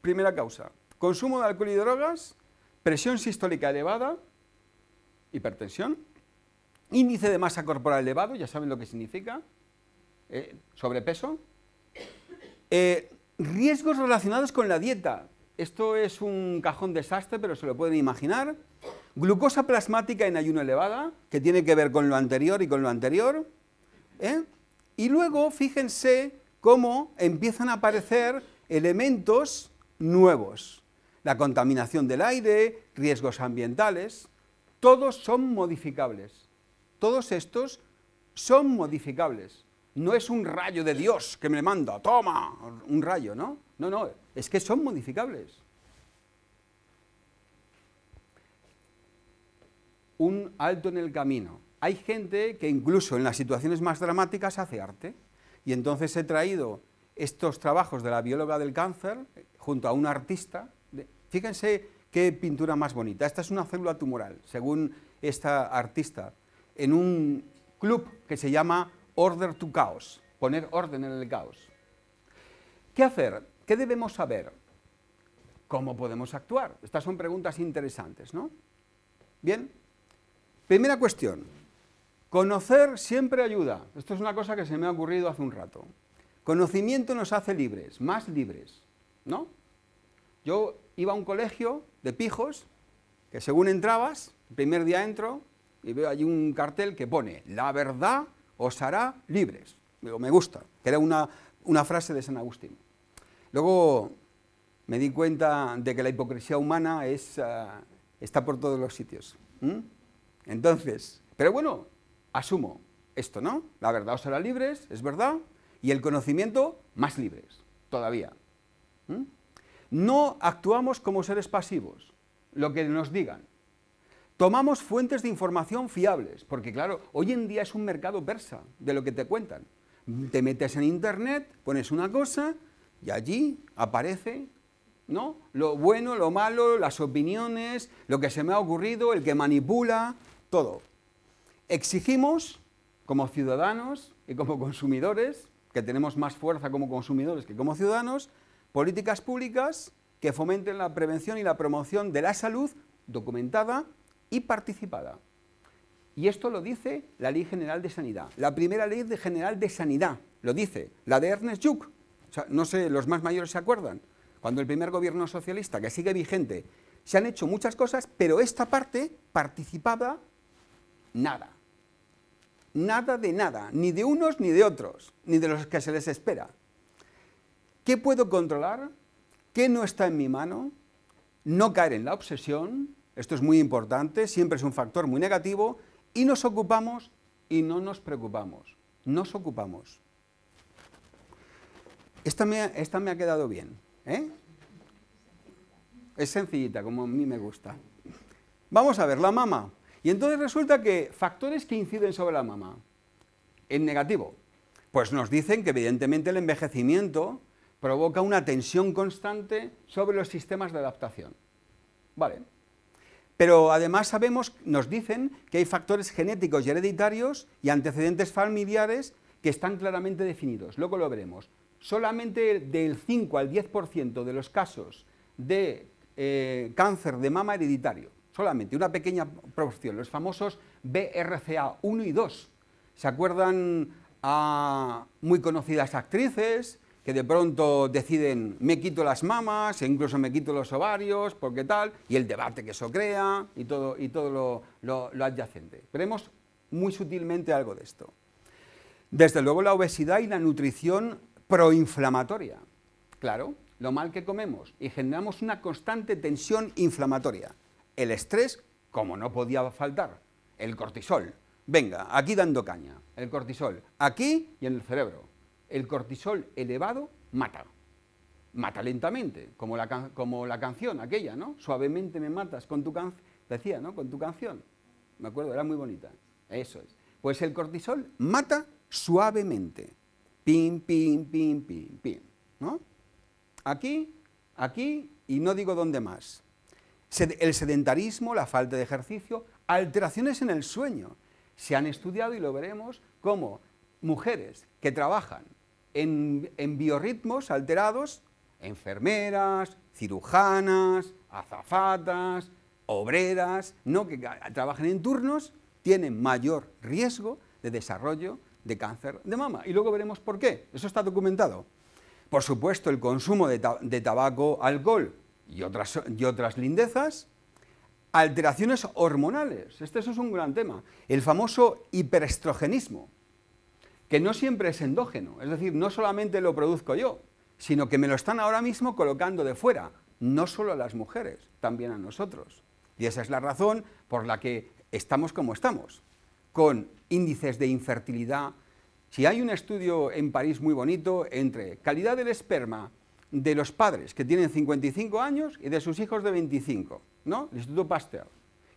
primera causa. Consumo de alcohol y drogas, presión sistólica elevada, hipertensión, índice de masa corporal elevado, ya saben lo que significa, eh, ¿Sobrepeso? Eh, riesgos relacionados con la dieta. Esto es un cajón desastre, pero se lo pueden imaginar. Glucosa plasmática en ayuno elevada, que tiene que ver con lo anterior y con lo anterior. ¿eh? Y luego, fíjense cómo empiezan a aparecer elementos nuevos. La contaminación del aire, riesgos ambientales, todos son modificables. Todos estos son modificables no es un rayo de Dios que me manda, toma, un rayo, ¿no? No, no, es que son modificables. Un alto en el camino. Hay gente que incluso en las situaciones más dramáticas hace arte. Y entonces he traído estos trabajos de la bióloga del cáncer junto a un artista. Fíjense qué pintura más bonita. Esta es una célula tumoral, según esta artista, en un club que se llama Order to Chaos, poner orden en el caos. ¿Qué hacer? ¿Qué debemos saber? ¿Cómo podemos actuar? Estas son preguntas interesantes, ¿no? Bien, primera cuestión. Conocer siempre ayuda. Esto es una cosa que se me ha ocurrido hace un rato. Conocimiento nos hace libres, más libres, ¿no? Yo iba a un colegio de pijos, que según entrabas, el primer día entro y veo allí un cartel que pone, la verdad os hará libres. me gusta, era una, una frase de San Agustín. Luego me di cuenta de que la hipocresía humana es, ah, está por todos los sitios. Entonces, pero bueno, asumo esto, ¿no? La verdad os hará libres, es verdad, y el conocimiento más libres, todavía. No actuamos como seres pasivos, lo que nos digan. Tomamos fuentes de información fiables, porque claro, hoy en día es un mercado persa de lo que te cuentan. Te metes en internet, pones una cosa y allí aparece lo bueno, lo malo, las opiniones, lo que se me ha ocurrido, el que manipula, todo. Exigimos como ciudadanos y como consumidores, que tenemos más fuerza como consumidores que como ciudadanos, políticas públicas que fomenten la prevención y la promoción de la salud documentada y participada. Y esto lo dice la Ley General de Sanidad, la primera Ley General de Sanidad, lo dice, la de Ernest Juk. no sé, los más mayores se acuerdan, cuando el primer gobierno socialista, que sigue vigente, se han hecho muchas cosas, pero esta parte participada, nada. Nada de nada, ni de unos ni de otros, ni de los que se les espera. ¿Qué puedo controlar? ¿Qué no está en mi mano? No caer en la obsesión, esto es muy importante, siempre es un factor muy negativo y nos ocupamos y no nos preocupamos. Nos ocupamos. Esta me, ha quedado bien. ¿eh? Es sencillita, como a mí me gusta. Vamos a ver, la mama. Y entonces resulta que factores que inciden sobre la mama, en negativo, pues nos dicen que evidentemente el envejecimiento provoca una tensión constante sobre los sistemas de adaptación. Vale, pero además sabemos, nos dicen que hay factores genéticos y hereditarios y antecedentes familiares que están claramente definidos. Luego lo veremos. Solamente del 5 al 10% de los casos de eh, cáncer de mama hereditario, solamente una pequeña proporción, los famosos BRCA 1 y 2. ¿Se acuerdan a muy conocidas actrices, que de pronto deciden me quito las mamas e incluso me quito los ovarios, porque tal, y el debate que eso crea y todo, y todo lo, lo, lo adyacente. Veremos muy sutilmente algo de esto. Desde luego la obesidad y la nutrición proinflamatoria, claro, lo mal que comemos y generamos una constante tensión inflamatoria. El estrés, como no podía faltar, el cortisol, venga, aquí dando caña, el cortisol, aquí y en el cerebro el cortisol elevado mata. Mata lentamente, como la, como la canción aquella, ¿no? Suavemente me matas con tu canción. Decía, ¿no? Con tu canción. Me acuerdo, era muy bonita. Eso es. Pues el cortisol mata suavemente. Pim, pim, pim, pim, pim. ¿No? Aquí, aquí y no digo dónde más. El sedentarismo, la falta de ejercicio, alteraciones en el sueño. Se han estudiado y lo veremos como mujeres que trabajan en, biorritmos alterados, enfermeras, cirujanas, azafatas, obreras, ¿no? que trabajan en turnos, tienen mayor riesgo de desarrollo de cáncer de mama. Y luego veremos por qué. Eso está documentado. Por supuesto, el consumo de, tabaco, alcohol y otras, y otras lindezas. Alteraciones hormonales. Este eso es un gran tema. El famoso hiperestrogenismo que no siempre es endógeno, es decir, no solamente lo produzco yo, sino que me lo están ahora mismo colocando de fuera, no solo a las mujeres, también a nosotros. Y esa es la razón por la que estamos como estamos, con índices de infertilidad. Si hay un estudio en París muy bonito entre calidad del esperma de los padres que tienen 55 años y de sus hijos de 25, ¿no? El Instituto Pasteur.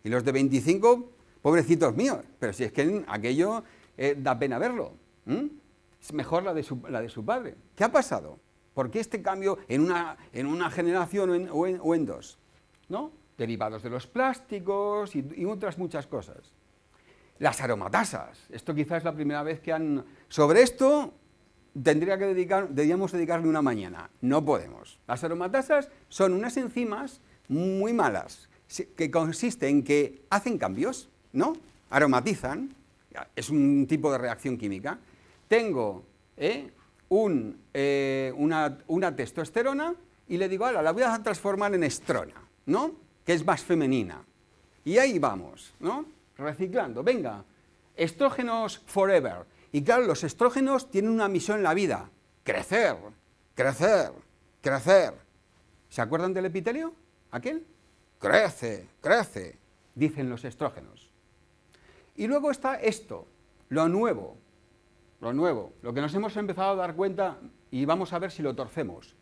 Y los de 25, pobrecitos míos, pero si es que aquello eh, da pena verlo. ¿Mm? Es mejor la de, su, padre. ¿Qué ha pasado? ¿Por qué este cambio en una, generación o en, dos? ¿No? Derivados de los plásticos y, otras muchas cosas. Las aromatasas. Esto quizás es la primera vez que han... Sobre esto tendría que dedicar, deberíamos dedicarle una mañana. No podemos. Las aromatasas son unas enzimas muy malas, que consiste en que hacen cambios, ¿no? Aromatizan, es un tipo de reacción química, tengo ¿eh? Eh, una, testosterona y le digo, a la voy a transformar en estrona, ¿no? Que es más femenina. Y ahí vamos, ¿no? Reciclando, venga, estrógenos forever. Y claro, los estrógenos tienen una misión en la vida, crecer, crecer, crecer. ¿Se acuerdan del epitelio? ¿Aquel? Crece, crece, dicen los estrógenos. Y luego está esto, lo nuevo, lo nuevo, lo que nos hemos empezado a dar cuenta y vamos a ver si lo torcemos.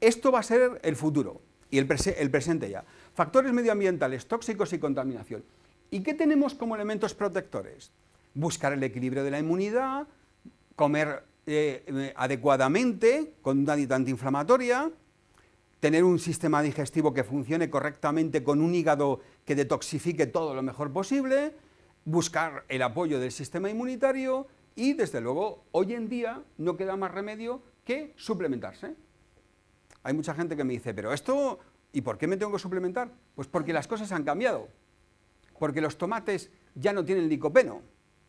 Esto va a ser el futuro y el, presente ya. Factores medioambientales, tóxicos y contaminación. ¿Y qué tenemos como elementos protectores? Buscar el equilibrio de la inmunidad, comer eh, adecuadamente, con una dieta antiinflamatoria, tener un sistema digestivo que funcione correctamente con un hígado que detoxifique todo lo mejor posible, buscar el apoyo del sistema inmunitario, y desde luego, hoy en día no queda más remedio que suplementarse. Hay mucha gente que me dice, pero esto, ¿y por qué me tengo que suplementar? Pues porque las cosas han cambiado. Porque los tomates ya no tienen licopeno.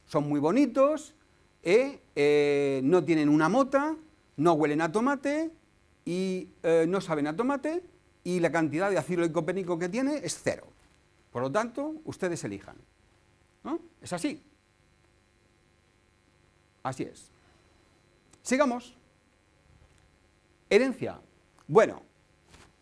Son muy bonitos, ¿eh? Eh, no tienen una mota, no huelen a tomate y eh, no saben a tomate y la cantidad de ácido licopénico que tiene es cero. Por lo tanto, ustedes elijan. ¿No? Es así. Así es. Sigamos. Herencia. Bueno,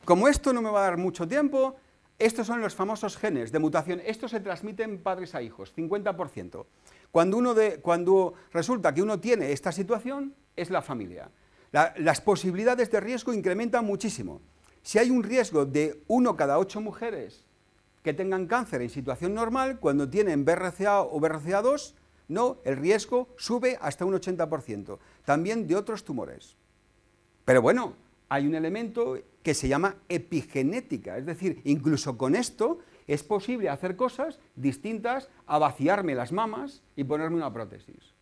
como esto no me va a dar mucho tiempo, estos son los famosos genes de mutación. Estos se transmiten padres a hijos, 50%. Cuando, cuando resulta que uno tiene esta situación, es la familia. las posibilidades de riesgo incrementan muchísimo. Si hay un riesgo de uno cada ocho mujeres que tengan cáncer en situación normal, cuando tienen BRCA o BRCA2, no, el riesgo sube hasta un 80%, también de otros tumores. Pero bueno, hay un elemento que se llama epigenética, es decir, incluso con esto es posible hacer cosas distintas a vaciarme las mamas y ponerme una prótesis.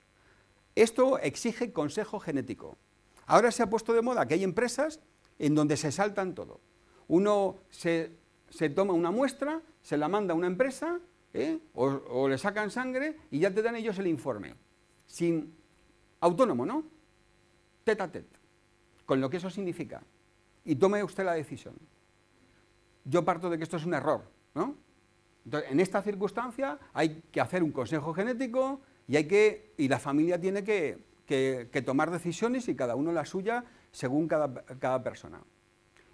Esto exige consejo genético. Ahora se ha puesto de moda que hay empresas en donde se saltan todo. Uno se, se toma una muestra, se la manda a una empresa ¿eh? o, le sacan sangre y ya te dan ellos el informe. Sin autónomo, ¿no? tet a tet. Con lo que eso significa. Y tome usted la decisión. Yo parto de que esto es un error, ¿no? en esta circunstancia hay que hacer un consejo genético y hay que. y la familia tiene que, tomar decisiones y cada uno la suya según cada, cada persona.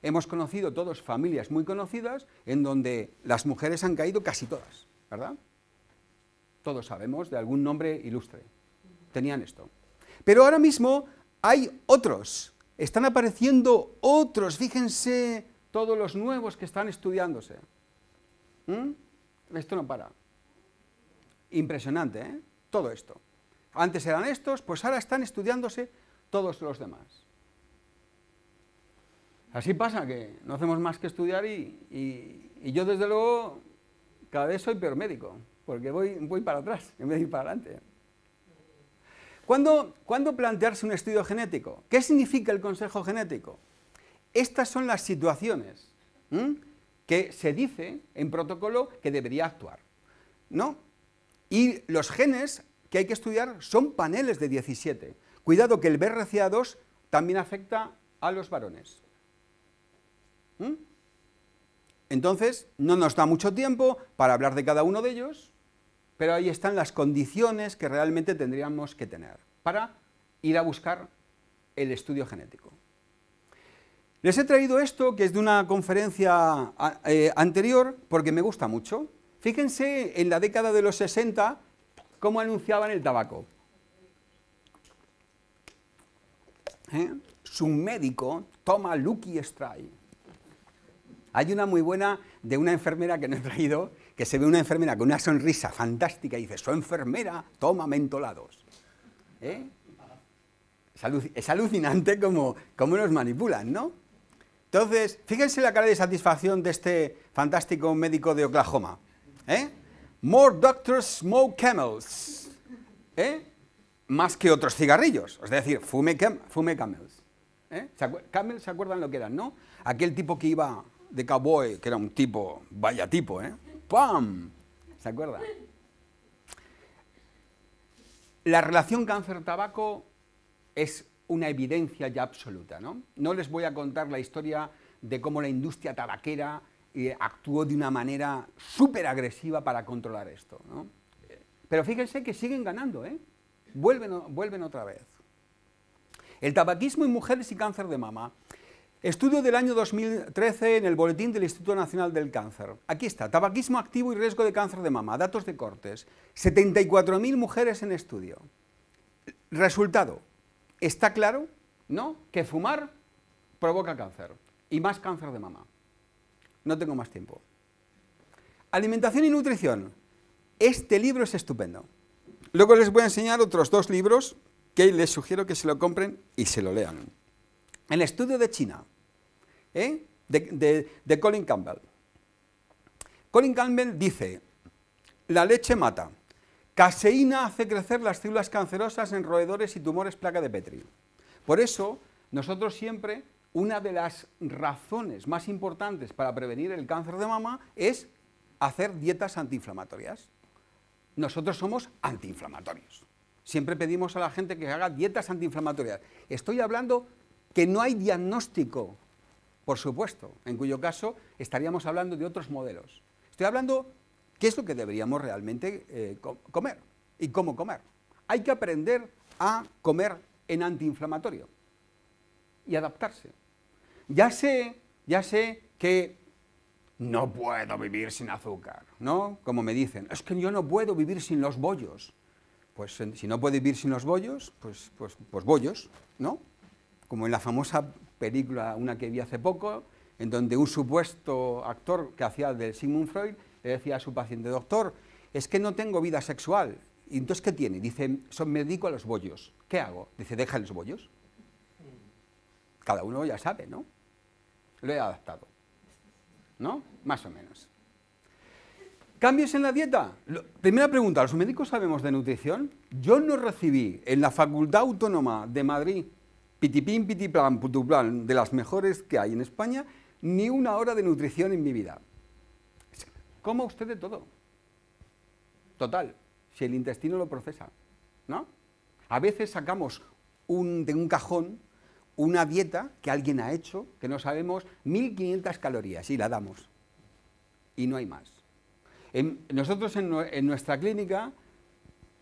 Hemos conocido todos familias muy conocidas en donde las mujeres han caído casi todas. ¿verdad? Todos sabemos de algún nombre ilustre. Tenían esto. Pero ahora mismo hay otros, están apareciendo otros, fíjense todos los nuevos que están estudiándose. ¿Mm? Esto no para. Impresionante, ¿eh? Todo esto. Antes eran estos, pues ahora están estudiándose todos los demás. Así pasa que no hacemos más que estudiar y yo desde luego cada vez soy peor médico, porque voy, para atrás en vez de ir para adelante. ¿Cuándo, plantearse un estudio genético? ¿Qué significa el consejo genético? Estas son las situaciones que se dice en protocolo que debería actuar. ¿no? Y los genes que hay que estudiar son paneles de 17. Cuidado que el BRCA2 también afecta a los varones. Entonces, no nos da mucho tiempo para hablar de cada uno de ellos, pero ahí están las condiciones que realmente tendríamos que tener para ir a buscar el estudio genético. Les he traído esto, que es de una conferencia eh, anterior, porque me gusta mucho. Fíjense en la década de los 60 cómo anunciaban el tabaco. ¿Eh? Su médico toma Lucky Strike hay una muy buena de una enfermera que no he traído, que se ve una enfermera con una sonrisa fantástica y dice, su enfermera toma mentolados. ¿Eh? Es, alucinante cómo, cómo nos manipulan, ¿no? Entonces, fíjense la cara de satisfacción de este fantástico médico de Oklahoma. ¿eh? More doctors smoke camels. ¿eh? Más que otros cigarrillos. Es decir, fume, camels. camels se acuerdan lo que eran, no? Aquel tipo que iba de cowboy, que era un tipo, vaya tipo, ¿eh? ¡Pam! ¿Se acuerda? La relación cáncer-tabaco es una evidencia ya absoluta, ¿no? No les voy a contar la historia de cómo la industria tabaquera eh, actuó de una manera súper agresiva para controlar esto, ¿no? Pero fíjense que siguen ganando, ¿eh? Vuelven, vuelven otra vez. El tabaquismo en mujeres y cáncer de mama Estudio del año 2013 en el Boletín del Instituto Nacional del Cáncer. Aquí está, tabaquismo activo y riesgo de cáncer de mama, datos de cortes. 74.000 mujeres en estudio. Resultado, está claro, ¿no?, que fumar provoca cáncer, y más cáncer de mama. No tengo más tiempo. Alimentación y nutrición. Este libro es estupendo. Luego les voy a enseñar otros dos libros que les sugiero que se lo compren y se lo lean. El estudio de China. ¿Eh? de, Colin Campbell. Colin Campbell dice, la leche mata, caseína hace crecer las células cancerosas en roedores y tumores placa de Petri. Por eso, nosotros siempre, una de las razones más importantes para prevenir el cáncer de mama es hacer dietas antiinflamatorias. Nosotros somos antiinflamatorios. Siempre pedimos a la gente que haga dietas antiinflamatorias. Estoy hablando que no hay diagnóstico por supuesto, en cuyo caso estaríamos hablando de otros modelos. Estoy hablando qué es lo que deberíamos realmente eh, comer y cómo comer. Hay que aprender a comer en antiinflamatorio y adaptarse. Ya sé, ya sé que no puedo vivir sin azúcar, ¿no? Como me dicen, es que yo no puedo vivir sin los bollos. Pues eh, si no puedo vivir sin los bollos, pues, pues, pues bollos, ¿no? Como en la famosa película, una que vi hace poco, en donde un supuesto actor que hacía de Sigmund Freud le decía a su paciente, doctor, es que no tengo vida sexual. ¿Y entonces qué tiene? Dice, son, médico a los bollos. ¿Qué hago? Dice, deja los bollos. Cada uno ya sabe, ¿no? Lo he adaptado. ¿No? Más o menos. ¿Cambios en la dieta? primera pregunta, ¿los médicos sabemos de nutrición? Yo no recibí en la Facultad Autónoma de Madrid pitipín, pitiplan, putuplan, de las mejores que hay en España, ni una hora de nutrición en mi vida. Coma usted de todo. Total, si el intestino lo procesa, ¿no? A veces sacamos de un cajón una dieta que alguien ha hecho, que no sabemos, 1.500 calorías y la damos. Y no hay más. nosotros en nuestra clínica,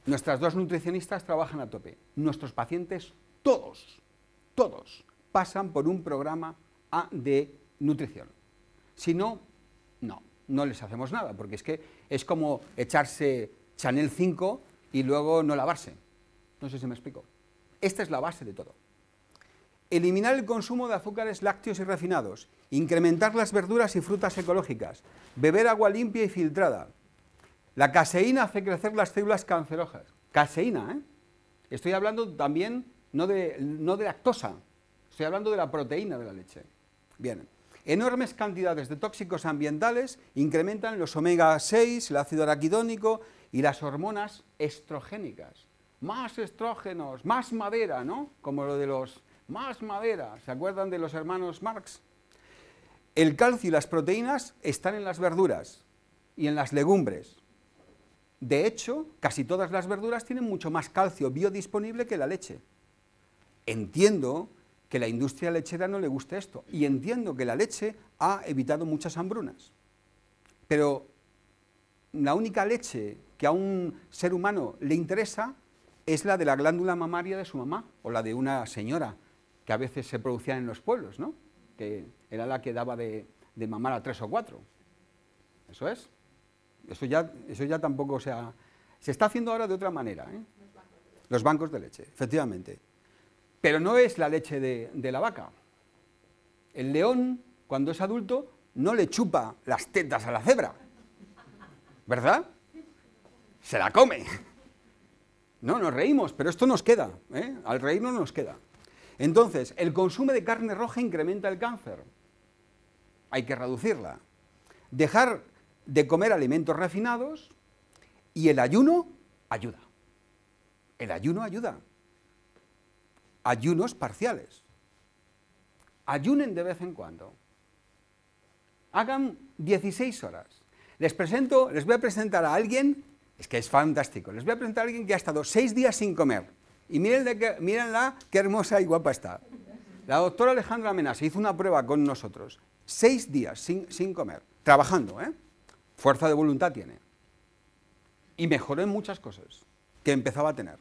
nuestras dos nutricionistas trabajan a tope. Nuestros pacientes, todos, todos pasan por un programa de nutrición. Si no, no, no les hacemos nada, porque es que es como echarse Chanel 5 y luego no lavarse. No sé si me explico. Esta es la base de todo. Eliminar el consumo de azúcares lácteos y refinados, incrementar las verduras y frutas ecológicas, beber agua limpia y filtrada. La caseína hace crecer las células cancerosas. Caseína, ¿eh? Estoy hablando también no de, lactosa. Estoy hablando de la proteína de la leche. Bien. Enormes cantidades de tóxicos ambientales incrementan los omega 6, el ácido araquidónico y las hormonas estrogénicas. Más estrógenos, más madera, ¿no? Como lo de los más madera. ¿Se acuerdan de los hermanos Marx? El calcio y las proteínas están en las verduras y en las legumbres. De hecho, casi todas las verduras tienen mucho más calcio biodisponible que la leche. Entiendo que la industria lechera no le guste esto y entiendo que la leche ha evitado muchas hambrunas. Pero la única leche que a un ser humano le interesa es la de la glándula mamaria de su mamá o la de una señora que a veces se producía en los pueblos, ¿no? que era la que daba de, mamar a tres o cuatro. Eso es. Eso ya, eso ya tampoco se ha... Se está haciendo ahora de otra manera. ¿eh? Los bancos de leche, efectivamente pero no es la leche de, la vaca. El león, cuando es adulto, no le chupa las tetas a la cebra, ¿verdad? Se la come. No, nos reímos, pero esto nos queda, ¿eh? al reírnos nos queda. Entonces, el consumo de carne roja incrementa el cáncer. Hay que reducirla. Dejar de comer alimentos refinados y el ayuno ayuda. El ayuno ayuda ayunos parciales. Ayunen de vez en cuando. Hagan 16 horas. Les presento, les voy a presentar a alguien, es que es fantástico, les voy a presentar a alguien que ha estado seis días sin comer. Y miren mírenla, qué hermosa y guapa está. La doctora Alejandra se hizo una prueba con nosotros, seis días sin, comer, trabajando, ¿eh? Fuerza de voluntad tiene. Y mejoró en muchas cosas que empezaba a tener.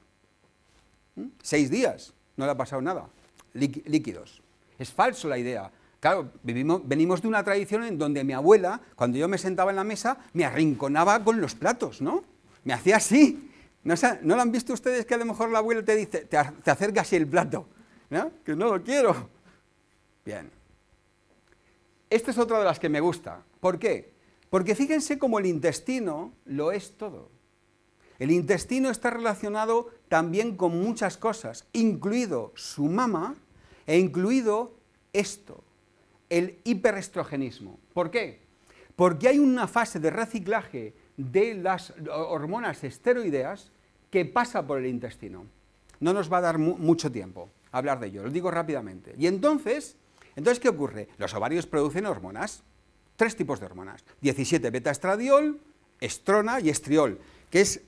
¿Mm? Seis días, no le ha pasado nada. Líquidos. Es falso la idea. Claro, vivimos, venimos de una tradición en donde mi abuela, cuando yo me sentaba en la mesa, me arrinconaba con los platos, ¿no? Me hacía así. ¿No, ¿no lo han visto ustedes que a lo mejor la abuela te dice, te, te acerca así el plato? ¿no? Que no lo quiero. Bien. Esta es otra de las que me gusta. ¿Por qué? Porque fíjense cómo el intestino lo es todo. El intestino está relacionado también con muchas cosas, incluido su mama e incluido esto, el hiperestrogenismo. ¿Por qué? Porque hay una fase de reciclaje de las hormonas esteroideas que pasa por el intestino. No nos va a dar mucho tiempo hablar de ello, lo digo rápidamente. Y entonces, entonces, ¿qué ocurre? Los ovarios producen hormonas, tres tipos de hormonas, 17 beta-estradiol, estrona y estriol, que es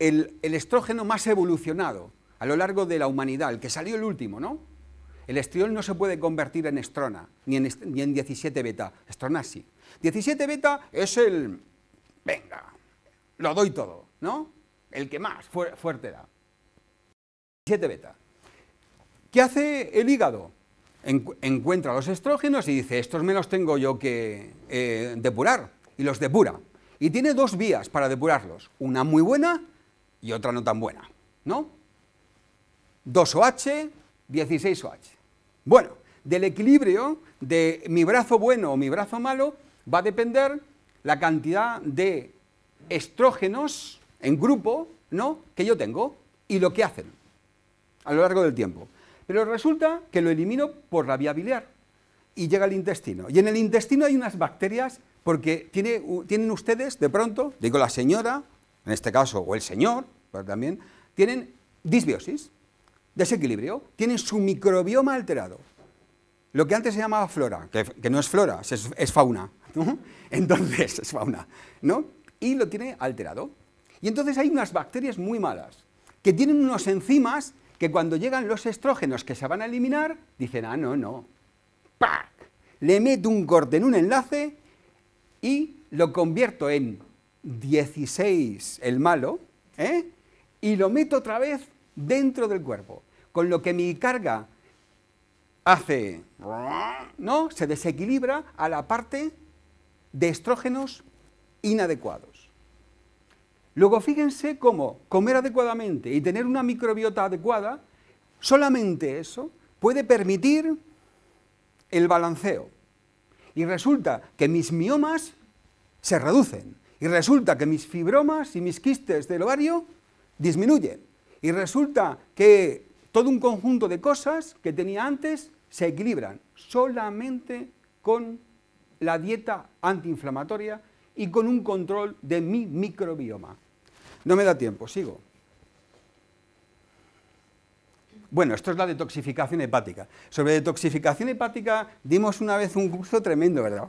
el, estrógeno más evolucionado a lo largo de la humanidad, el que salió el último, ¿no? El estriol no se puede convertir en estrona, ni en, ni 17 beta, estrona sí. 17 beta es el, venga, lo doy todo, ¿no? El que más fuerte da. 17 beta. ¿Qué hace el hígado? encuentra los estrógenos y dice, estos me los tengo yo que eh, depurar, y los depura. Y tiene dos vías para depurarlos, una muy buena y otra no tan buena, ¿no? 2OH, 16OH. Bueno, del equilibrio de mi brazo bueno o mi brazo malo va a depender la cantidad de estrógenos en grupo, ¿no?, que yo tengo y lo que hacen a lo largo del tiempo. Pero resulta que lo elimino por la vía biliar y llega al intestino. Y en el intestino hay unas bacterias porque tienen ustedes, de pronto, digo la señora en este caso, o el señor, pero también, tienen disbiosis, desequilibrio, tienen su microbioma alterado. Lo que antes se llamaba flora, que, no es flora, es, fauna. ¿no? Entonces, es fauna, ¿no? Y lo tiene alterado. Y entonces hay unas bacterias muy malas, que tienen unos enzimas que cuando llegan los estrógenos que se van a eliminar, dicen, ah, no, no, ¡pac! Le meto un corte en un enlace y lo convierto en 16, el malo, ¿eh? y lo meto otra vez dentro del cuerpo, con lo que mi carga hace, ¿no? Se desequilibra a la parte de estrógenos inadecuados. Luego fíjense cómo comer adecuadamente y tener una microbiota adecuada, solamente eso puede permitir el balanceo. Y resulta que mis miomas se reducen. Y resulta que mis fibromas y mis quistes del ovario disminuyen. Y resulta que todo un conjunto de cosas que tenía antes se equilibran solamente con la dieta antiinflamatoria y con un control de mi microbioma. No me da tiempo, sigo. Bueno, esto es la detoxificación hepática. Sobre detoxificación hepática dimos una vez un curso tremendo, ¿verdad?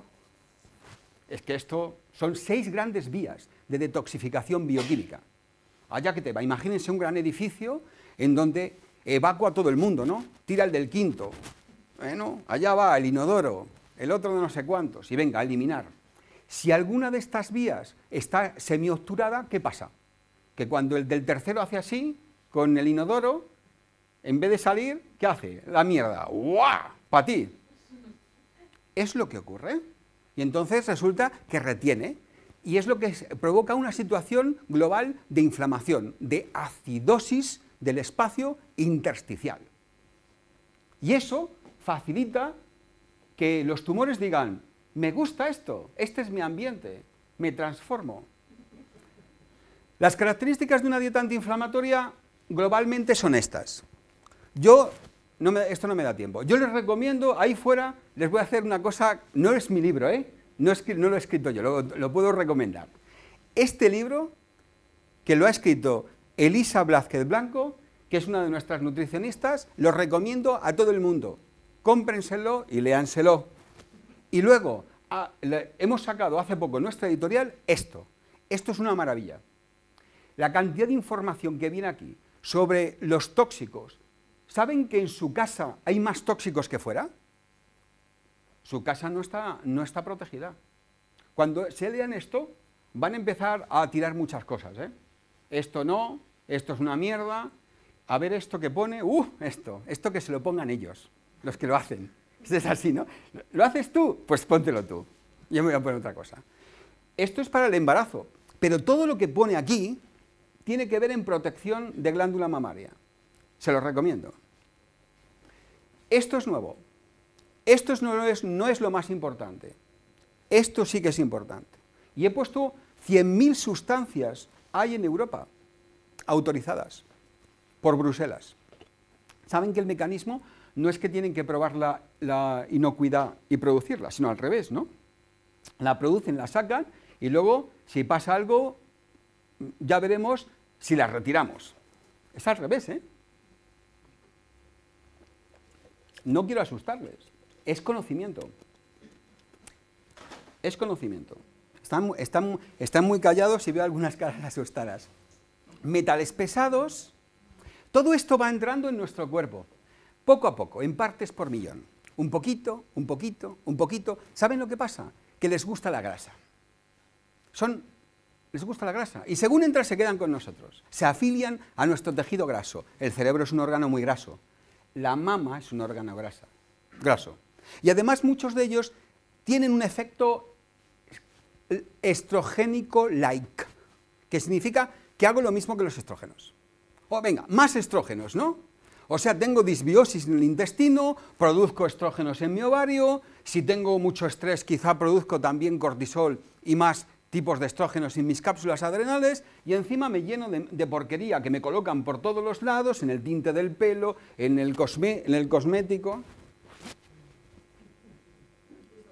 es que esto son seis grandes vías de detoxificación bioquímica. Allá que te va, imagínense un gran edificio en donde evacua todo el mundo, ¿no? Tira el del quinto, bueno, allá va el inodoro, el otro de no sé cuántos, y venga, a eliminar. Si alguna de estas vías está semiobturada, ¿qué pasa? Que cuando el del tercero hace así, con el inodoro, en vez de salir, ¿qué hace? La mierda. ¡Guau! Para ti. Es lo que ocurre. Y entonces resulta que retiene. Y es lo que provoca una situación global de inflamación, de acidosis del espacio intersticial. Y eso facilita que los tumores digan, me gusta esto, este es mi ambiente, me transformo. Las características de una dieta antiinflamatoria globalmente son estas. Yo esto no me da tiempo. Yo les recomiendo, ahí fuera, les voy a hacer una cosa, no es mi libro, ¿eh? no, no lo he escrito yo, lo, puedo recomendar. Este libro, que lo ha escrito Elisa Blázquez Blanco, que es una de nuestras nutricionistas, lo recomiendo a todo el mundo. Cómprenselo y léanselo. Y luego, hemos sacado hace poco en nuestra editorial esto. Esto es una maravilla. La cantidad de información que viene aquí sobre los tóxicos, ¿Saben que en su casa hay más tóxicos que fuera? Su casa no está, no está protegida. Cuando se lean esto, van a empezar a tirar muchas cosas. ¿eh? Esto no, esto es una mierda, a ver esto que pone, uh, esto, esto que se lo pongan ellos, los que lo hacen. Es así, ¿no? ¿Lo haces tú? Pues póntelo tú. Yo me voy a poner otra cosa. Esto es para el embarazo, pero todo lo que pone aquí tiene que ver en protección de glándula mamaria. Se los recomiendo. Esto es nuevo. Esto no es, no es lo más importante. Esto sí que es importante. Y he puesto 100.000 sustancias hay en Europa autorizadas por Bruselas. Saben que el mecanismo no es que tienen que probar la, la inocuidad y producirla, sino al revés, ¿no? La producen, la sacan y luego, si pasa algo, ya veremos si la retiramos. Es al revés, ¿eh? No quiero asustarles. Es conocimiento. Es conocimiento. Están, muy callados y veo algunas caras asustadas. Metales pesados. Todo esto va entrando en nuestro cuerpo, poco a poco, en partes por millón. Un poquito, un poquito, un poquito. ¿Saben lo que pasa? Que les gusta la grasa. Son les gusta la grasa. Y según entra se quedan con nosotros. Se afilian a nuestro tejido graso. El cerebro es un órgano muy graso la mama es un órgano graso. Y además muchos de ellos tienen un efecto estrogénico-like, que significa que hago lo mismo que los estrógenos. O venga, más estrógenos, ¿no? O sea, tengo disbiosis en el intestino, produzco estrógenos en mi ovario, si tengo mucho estrés quizá produzco también cortisol y más tipos de estrógenos en mis cápsulas adrenales y encima me lleno de, porquería que me colocan por todos los lados, en el tinte del pelo, en el, en el cosmético.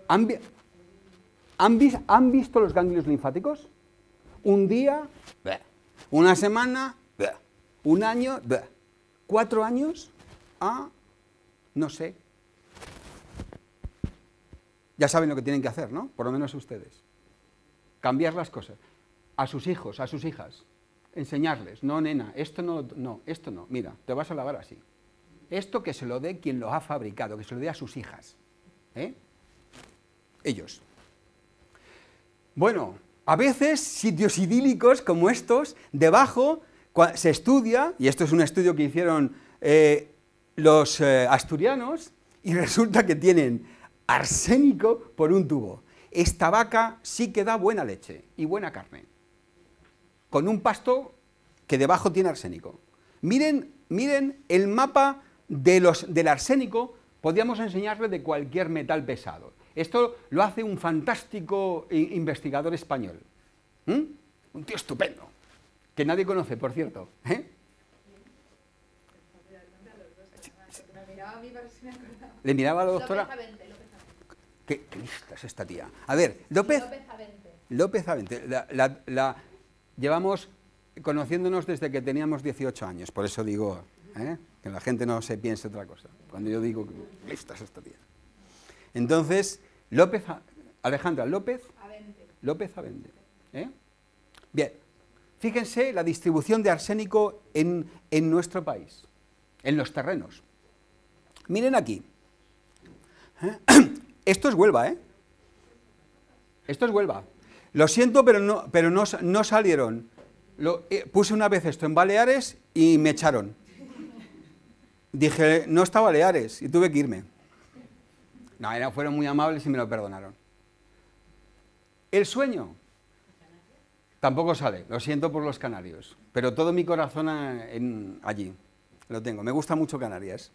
¿Han, visto los ganglios linfáticos? Un día, una semana, un año, cuatro años, ah, no sé. Ya saben lo que tienen que hacer, ¿no? Por lo menos ustedes cambiar las cosas. A sus hijos, a sus hijas, enseñarles, no, nena, esto no, no, esto no, mira, te vas a lavar así. Esto que se lo dé quien lo ha fabricado, que se lo dé a sus hijas. ¿eh? Ellos. Bueno, a veces sitios idílicos como estos, debajo se estudia, y esto es un estudio que hicieron eh, los eh, asturianos, y resulta que tienen arsénico por un tubo esta vaca sí que da buena leche y buena carne, con un pasto que debajo tiene arsénico. Miren, miren el mapa de los, del arsénico, podríamos enseñarle de cualquier metal pesado. Esto lo hace un fantástico investigador español, un tío estupendo, que nadie conoce, por cierto. ¿eh? Le miraba a la doctora. Qué, lista es esta tía. A ver, López. López Avente. La, la, llevamos conociéndonos desde que teníamos 18 años, por eso digo ¿eh? que la gente no se piense otra cosa. Cuando yo digo que lista es esta tía. Entonces, López, Alejandra López. López Avente. ¿eh? Bien, fíjense la distribución de arsénico en, en nuestro país, en los terrenos. Miren aquí. ¿Eh? Esto es Huelva, ¿eh? Esto es Huelva. Lo siento, pero no, salieron. Eh, puse una vez esto en Baleares y me echaron. Dije, no está Baleares y tuve que irme. No, fueron muy amables y me lo perdonaron. El sueño tampoco sale, lo siento por los canarios, pero todo mi corazón eh, en, allí lo tengo. Me gusta mucho Canarias.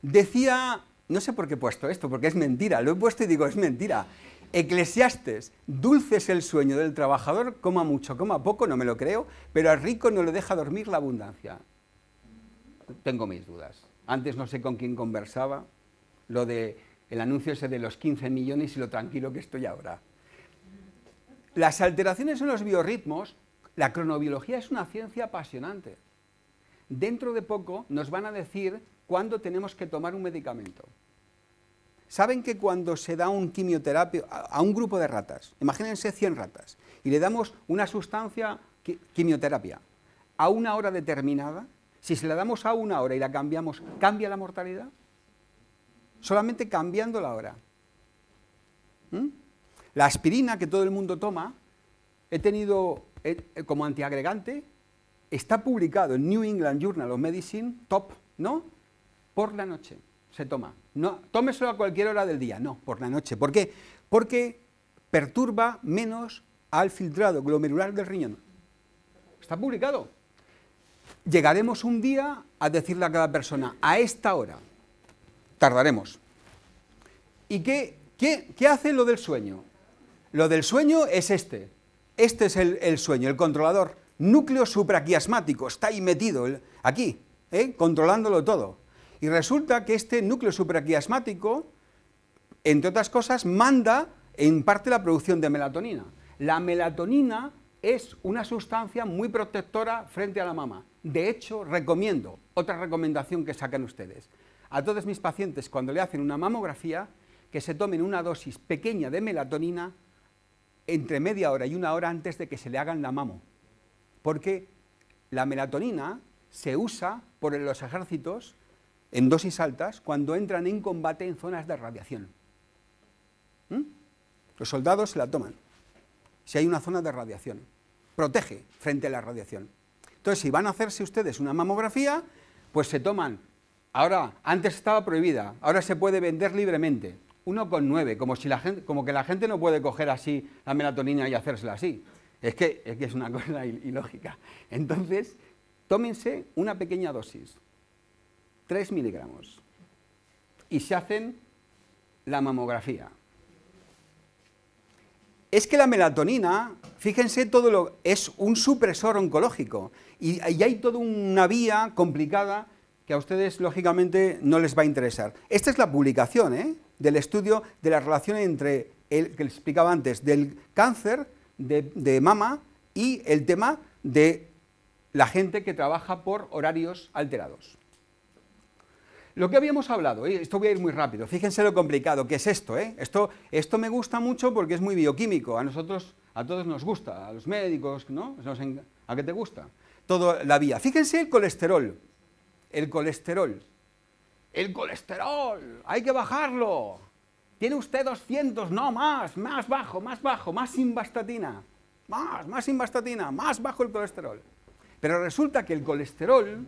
Decía no sé por qué he puesto esto, porque es mentira. Lo he puesto y digo, es mentira. Eclesiastes, dulce es el sueño del trabajador, coma mucho, coma poco, no me lo creo, pero al rico no le deja dormir la abundancia. Tengo mis dudas. Antes no sé con quién conversaba, lo de el anuncio ese de los 15 millones y lo tranquilo que estoy ahora. Las alteraciones en los biorritmos, la cronobiología es una ciencia apasionante. Dentro de poco nos van a decir cuándo tenemos que tomar un medicamento. ¿Saben que cuando se da un quimioterapia a un grupo de ratas, imagínense 100 ratas, y le damos una sustancia, quimioterapia, a una hora determinada, si se la damos a una hora y la cambiamos, ¿cambia la mortalidad? Solamente cambiando la hora. ¿Mm? La aspirina que todo el mundo toma, he tenido eh, eh, como antiagregante, está publicado en New England Journal of Medicine, top, ¿no? Por la noche se toma. No, tómeselo a cualquier hora del día, no, por la noche. ¿Por qué? Porque perturba menos al filtrado glomerular del riñón. Está publicado. Llegaremos un día a decirle a cada persona, a esta hora, tardaremos. ¿Y qué, qué, qué hace lo del sueño? Lo del sueño es este. Este es el, sueño, el controlador. Núcleo supraquiasmático, está ahí metido, aquí, ¿eh? controlándolo todo. Y resulta que este núcleo supraquiasmático, entre otras cosas, manda en parte la producción de melatonina. La melatonina es una sustancia muy protectora frente a la mama. De hecho, recomiendo, otra recomendación que sacan ustedes, a todos mis pacientes cuando le hacen una mamografía, que se tomen una dosis pequeña de melatonina entre media hora y una hora antes de que se le hagan la mamo. Porque la melatonina se usa por los ejércitos en dosis altas cuando entran en combate en zonas de radiación. ¿Mm? Los soldados se la toman si hay una zona de radiación. Protege frente a la radiación. Entonces, si van a hacerse ustedes una mamografía, pues se toman. Ahora, antes estaba prohibida, ahora se puede vender libremente. 1,9, como, como que la gente no puede coger así la melatonina y hacérsela así. es, que es una cosa ilógica. Entonces, tómense una pequeña dosis. 3 miligramos. Y se hacen la mamografía. Es que la melatonina, fíjense todo lo, es un supresor oncológico y, hay toda una vía complicada que a ustedes lógicamente no les va a interesar. Esta es la publicación ¿eh? del estudio de la relación entre el que les explicaba antes del cáncer de mama y el tema de la gente que trabaja por horarios alterados lo que habíamos hablado, eh, esto voy a ir muy rápido, fíjense lo complicado que es esto, ¿eh? esto, esto me gusta mucho porque es muy bioquímico, a nosotros, a todos nos gusta, a los médicos, ¿no? ¿A qué te gusta? Todo la vía. Fíjense el colesterol, el colesterol, el colesterol, hay que bajarlo, tiene usted 200, no más, más bajo, más bajo, más simvastatina, más, más simvastatina, más bajo el colesterol. Pero resulta que el colesterol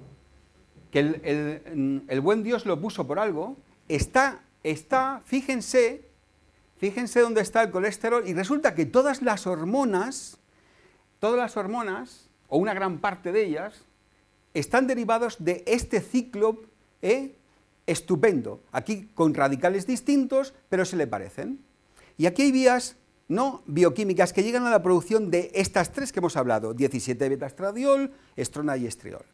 que el, buen Dios lo puso por algo, está, está, fíjense, fíjense dónde está el colesterol, y resulta que todas las hormonas, todas las hormonas, o una gran parte de ellas, están derivados de este ciclo ¿eh? estupendo, aquí con radicales distintos, pero se le parecen. Y aquí hay vías no bioquímicas que llegan a la producción de estas tres que hemos hablado, 17 beta-estradiol, estrona y estriol.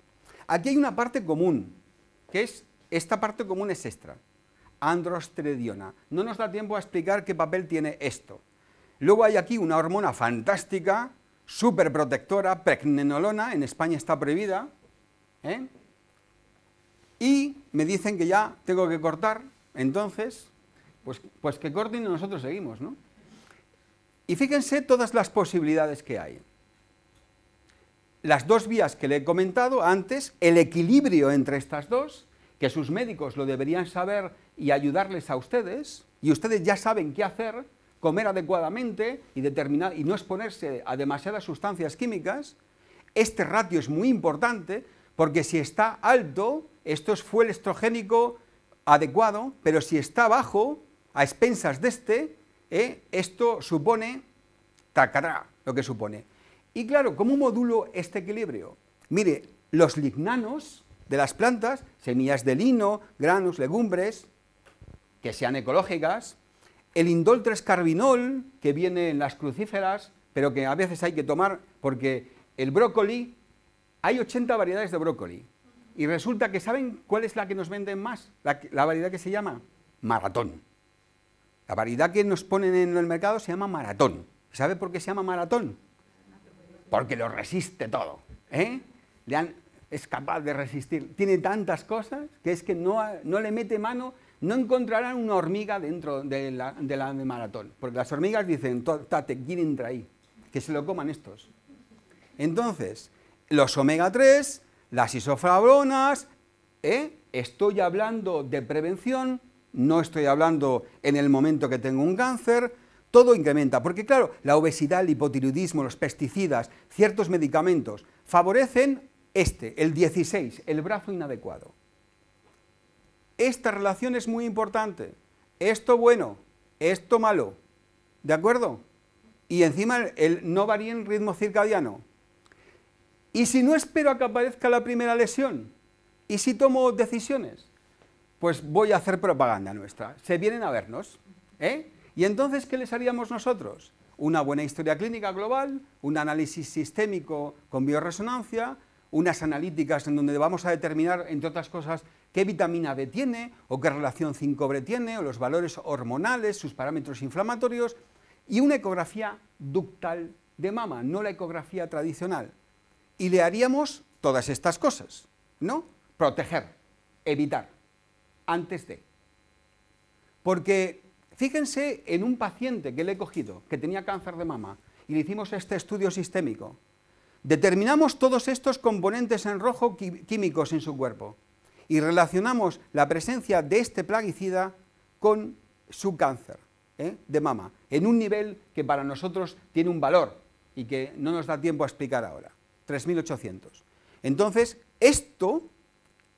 Aquí hay una parte común, que es, esta parte común es extra, androstrediona. No nos da tiempo a explicar qué papel tiene esto. Luego hay aquí una hormona fantástica, súper protectora, pregnenolona, en España está prohibida. ¿eh? Y me dicen que ya tengo que cortar, entonces, pues, pues que corten y nosotros seguimos, ¿no? Y fíjense todas las posibilidades que hay las dos vías que le he comentado antes, el equilibrio entre estas dos, que sus médicos lo deberían saber y ayudarles a ustedes, y ustedes ya saben qué hacer, comer adecuadamente y, determinar, y no exponerse a demasiadas sustancias químicas, este ratio es muy importante porque si está alto, esto es fuel estrogénico adecuado, pero si está bajo, a expensas de este, eh, esto supone tacará, lo que supone. Y claro, ¿cómo modulo este equilibrio? Mire, los lignanos de las plantas, semillas de lino, granos, legumbres, que sean ecológicas, el indol 3 carbinol, que viene en las crucíferas, pero que a veces hay que tomar porque el brócoli, hay 80 variedades de brócoli. Y resulta que, ¿saben cuál es la que nos venden más? La, la variedad que se llama maratón. La variedad que nos ponen en el mercado se llama maratón. ¿Sabe por qué se llama maratón? porque lo resiste todo. ¿eh? es capaz de resistir. Tiene tantas cosas que es que no, le mete mano, no encontrarán una hormiga dentro de la, de maratón. Porque las hormigas dicen, tate, ¿quién entra ahí? Que se lo coman estos. Entonces, los omega 3, las isoflavonas, ¿eh? estoy hablando de prevención, no estoy hablando en el momento que tengo un cáncer, todo incrementa, porque claro, la obesidad, el hipotiroidismo, los pesticidas, ciertos medicamentos favorecen este, el 16, el brazo inadecuado. Esta relación es muy importante. Esto bueno, esto malo. ¿De acuerdo? Y encima el no varía en ritmo circadiano. ¿Y si no espero a que aparezca la primera lesión? ¿Y si tomo decisiones? Pues voy a hacer propaganda nuestra. Se vienen a vernos. ¿eh? ¿Y entonces qué les haríamos nosotros? Una buena historia clínica global, un análisis sistémico con bioresonancia, unas analíticas en donde vamos a determinar, entre otras cosas, qué vitamina B tiene, o qué relación 5 B tiene, o los valores hormonales, sus parámetros inflamatorios, y una ecografía ductal de mama, no la ecografía tradicional. Y le haríamos todas estas cosas, ¿no? Proteger, evitar, antes de. Porque Fíjense en un paciente que le he cogido, que tenía cáncer de mama, y le hicimos este estudio sistémico. Determinamos todos estos componentes en rojo químicos en su cuerpo y relacionamos la presencia de este plaguicida con su cáncer ¿eh? de mama, en un nivel que para nosotros tiene un valor y que no nos da tiempo a explicar ahora, 3.800. Entonces, esto,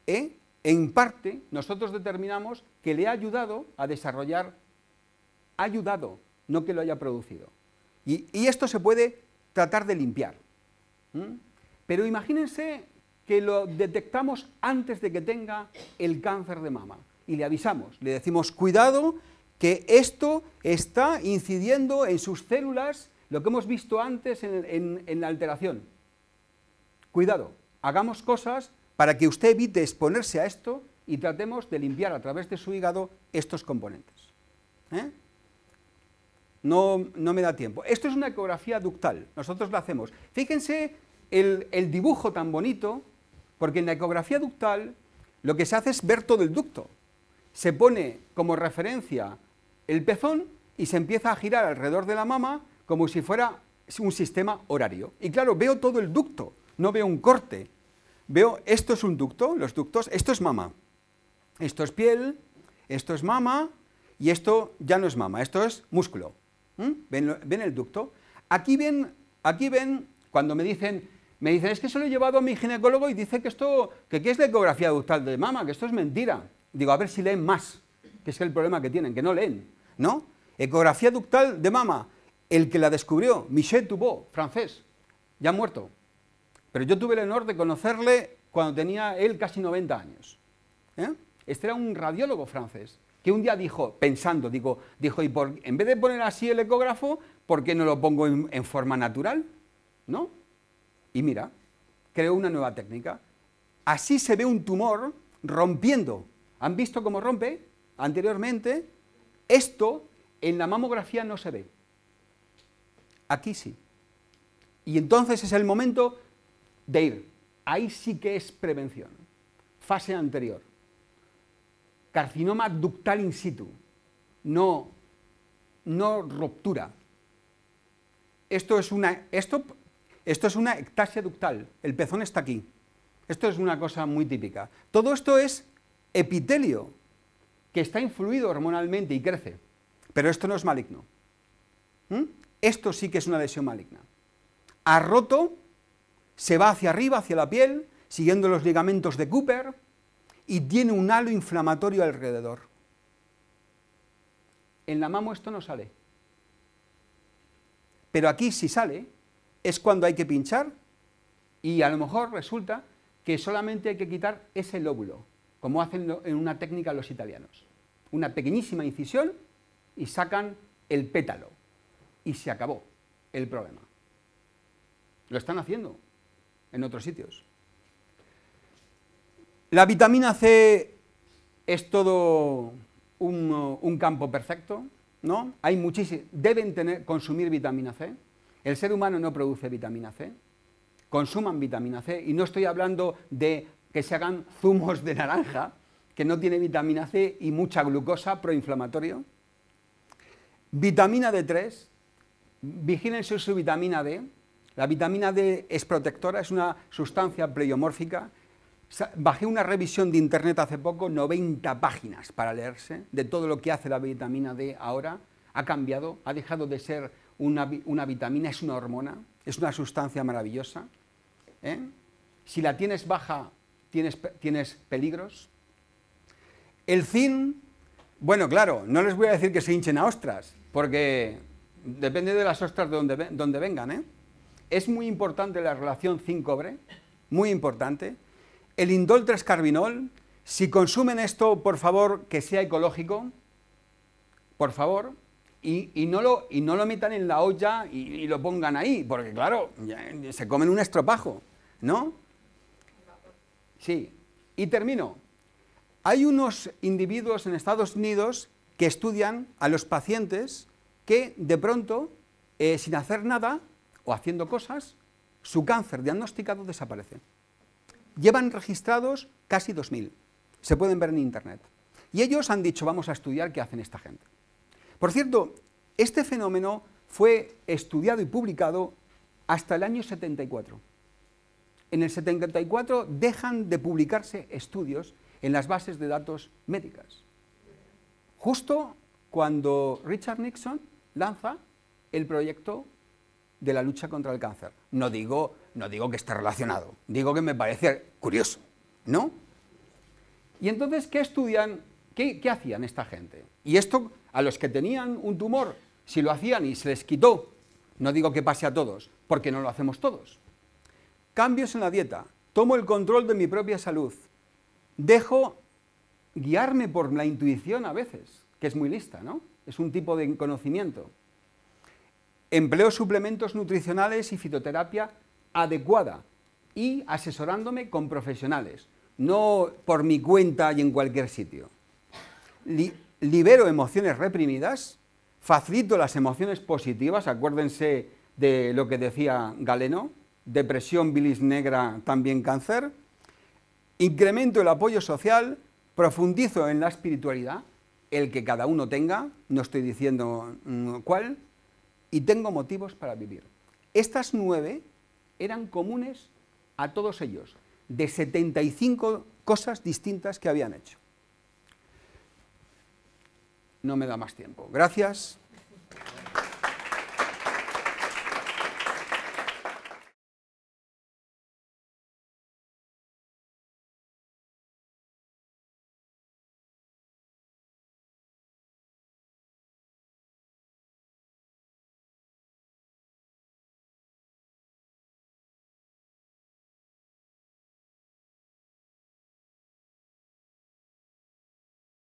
¿eh? en parte, nosotros determinamos que le ha ayudado a desarrollar ayudado, no que lo haya producido. Y, esto se puede tratar de limpiar. Pero imagínense que lo detectamos antes de que tenga el cáncer de mama y le avisamos, le decimos, cuidado, que esto está incidiendo en sus células, lo que hemos visto antes en, la alteración. Cuidado, hagamos cosas para que usted evite exponerse a esto y tratemos de limpiar a través de su hígado estos componentes. ¿eh? no, me da tiempo. Esto es una ecografía ductal, nosotros la hacemos. Fíjense el dibujo tan bonito, porque en la ecografía ductal lo que se hace es ver todo el ducto. Se pone como referencia el pezón y se empieza a girar alrededor de la mama como si fuera un sistema horario. Y claro, veo todo el ducto, no veo un corte. Veo, esto es un ducto, los ductos, esto es mama, esto es piel, esto es mama y esto ya no es mama, esto es músculo. ¿Mm? ¿Ven, el ducto? Aquí ven, aquí ven, cuando me dicen, me dicen, es que se lo he llevado a mi ginecólogo y dice que esto, que, es la ecografía ductal de mama, que esto es mentira. Digo, a ver si leen más, que es el problema que tienen, que no leen, ¿no? Ecografía ductal de mama, el que la descubrió, Michel Tubot, francés, ya muerto. Pero yo tuve el honor de conocerle cuando tenía él casi 90 años. ¿eh? Este era un radiólogo francés que un día dijo, pensando, digo, dijo, y en vez de poner así el ecógrafo, ¿por qué no lo pongo en, forma natural? ¿No? Y mira, creó una nueva técnica. Así se ve un tumor rompiendo. ¿Han visto cómo rompe anteriormente? Esto en la mamografía no se ve. Aquí sí. Y entonces es el momento de ir. Ahí sí que es prevención. Fase anterior carcinoma ductal in situ, no, no ruptura. Esto es, una, esto, esto es una ectasia ductal, el pezón está aquí. Esto es una cosa muy típica. Todo esto es epitelio, que está influido hormonalmente y crece, pero esto no es maligno. ¿Mm? Esto sí que es una lesión maligna. Ha roto, se va hacia arriba, hacia la piel, siguiendo los ligamentos de Cooper, y tiene un halo inflamatorio alrededor. En la mamo esto no sale. Pero aquí si sale, es cuando hay que pinchar y a lo mejor resulta que solamente hay que quitar ese lóbulo, como hacen en una técnica los italianos. Una pequeñísima incisión y sacan el pétalo. Y se acabó el problema. Lo están haciendo en otros sitios. La vitamina C es todo un, uh, campo perfecto, ¿no? Hay muchísimos, deben tener, consumir vitamina C. El ser humano no produce vitamina C. Consuman vitamina C y no estoy hablando de que se hagan zumos de naranja, que no tiene vitamina C y mucha glucosa proinflamatorio. Vitamina D3, vigílense su vitamina D. La vitamina D es protectora, es una sustancia pleiomórfica Bajé una revisión de internet hace poco, 90 páginas para leerse, de todo lo que hace la vitamina D ahora. Ha cambiado, ha dejado de ser una, vitamina, es una hormona, es una sustancia maravillosa. ¿eh? Si la tienes baja, tienes, peligros. El zinc, bueno, claro, no les voy a decir que se hinchen a ostras, porque depende de las ostras de donde, vengan. ¿eh? Es muy importante la relación zinc-cobre, muy importante el indol si consumen esto, por favor, que sea ecológico, por favor, y, no, lo, y no lo metan en la olla y, lo pongan ahí, porque claro, se comen un estropajo, ¿no? Sí, y termino. Hay unos individuos en Estados Unidos que estudian a los pacientes que de pronto, eh, sin hacer nada o haciendo cosas, su cáncer diagnosticado desaparece. Llevan registrados casi 2.000. Se pueden ver en Internet. Y ellos han dicho, vamos a estudiar qué hacen esta gente. Por cierto, este fenómeno fue estudiado y publicado hasta el año 74. En el 74 dejan de publicarse estudios en las bases de datos médicas. Justo cuando Richard Nixon lanza el proyecto de la lucha contra el cáncer. No digo, no digo que esté relacionado, digo que me parece curioso, ¿no? Y entonces, ¿qué estudian? qué hacían esta gente? Y esto, a los que tenían un tumor, si lo hacían y se les quitó, no digo que pase a todos, porque no lo hacemos todos. Cambios en la dieta, tomo el control de mi propia salud, dejo guiarme por la intuición a veces, que es muy lista, ¿no? Es un tipo de conocimiento empleo suplementos nutricionales y fitoterapia adecuada y asesorándome con profesionales, no por mi cuenta y en cualquier sitio. libero emociones reprimidas, facilito las emociones positivas, acuérdense de lo que decía Galeno, depresión, bilis negra, también cáncer, incremento el apoyo social, profundizo en la espiritualidad, el que cada uno tenga, no estoy diciendo mm, cuál, y tengo motivos para vivir. Estas nueve eran comunes a todos ellos, de 75 cosas distintas que habían hecho. No me da más tiempo. Gracias.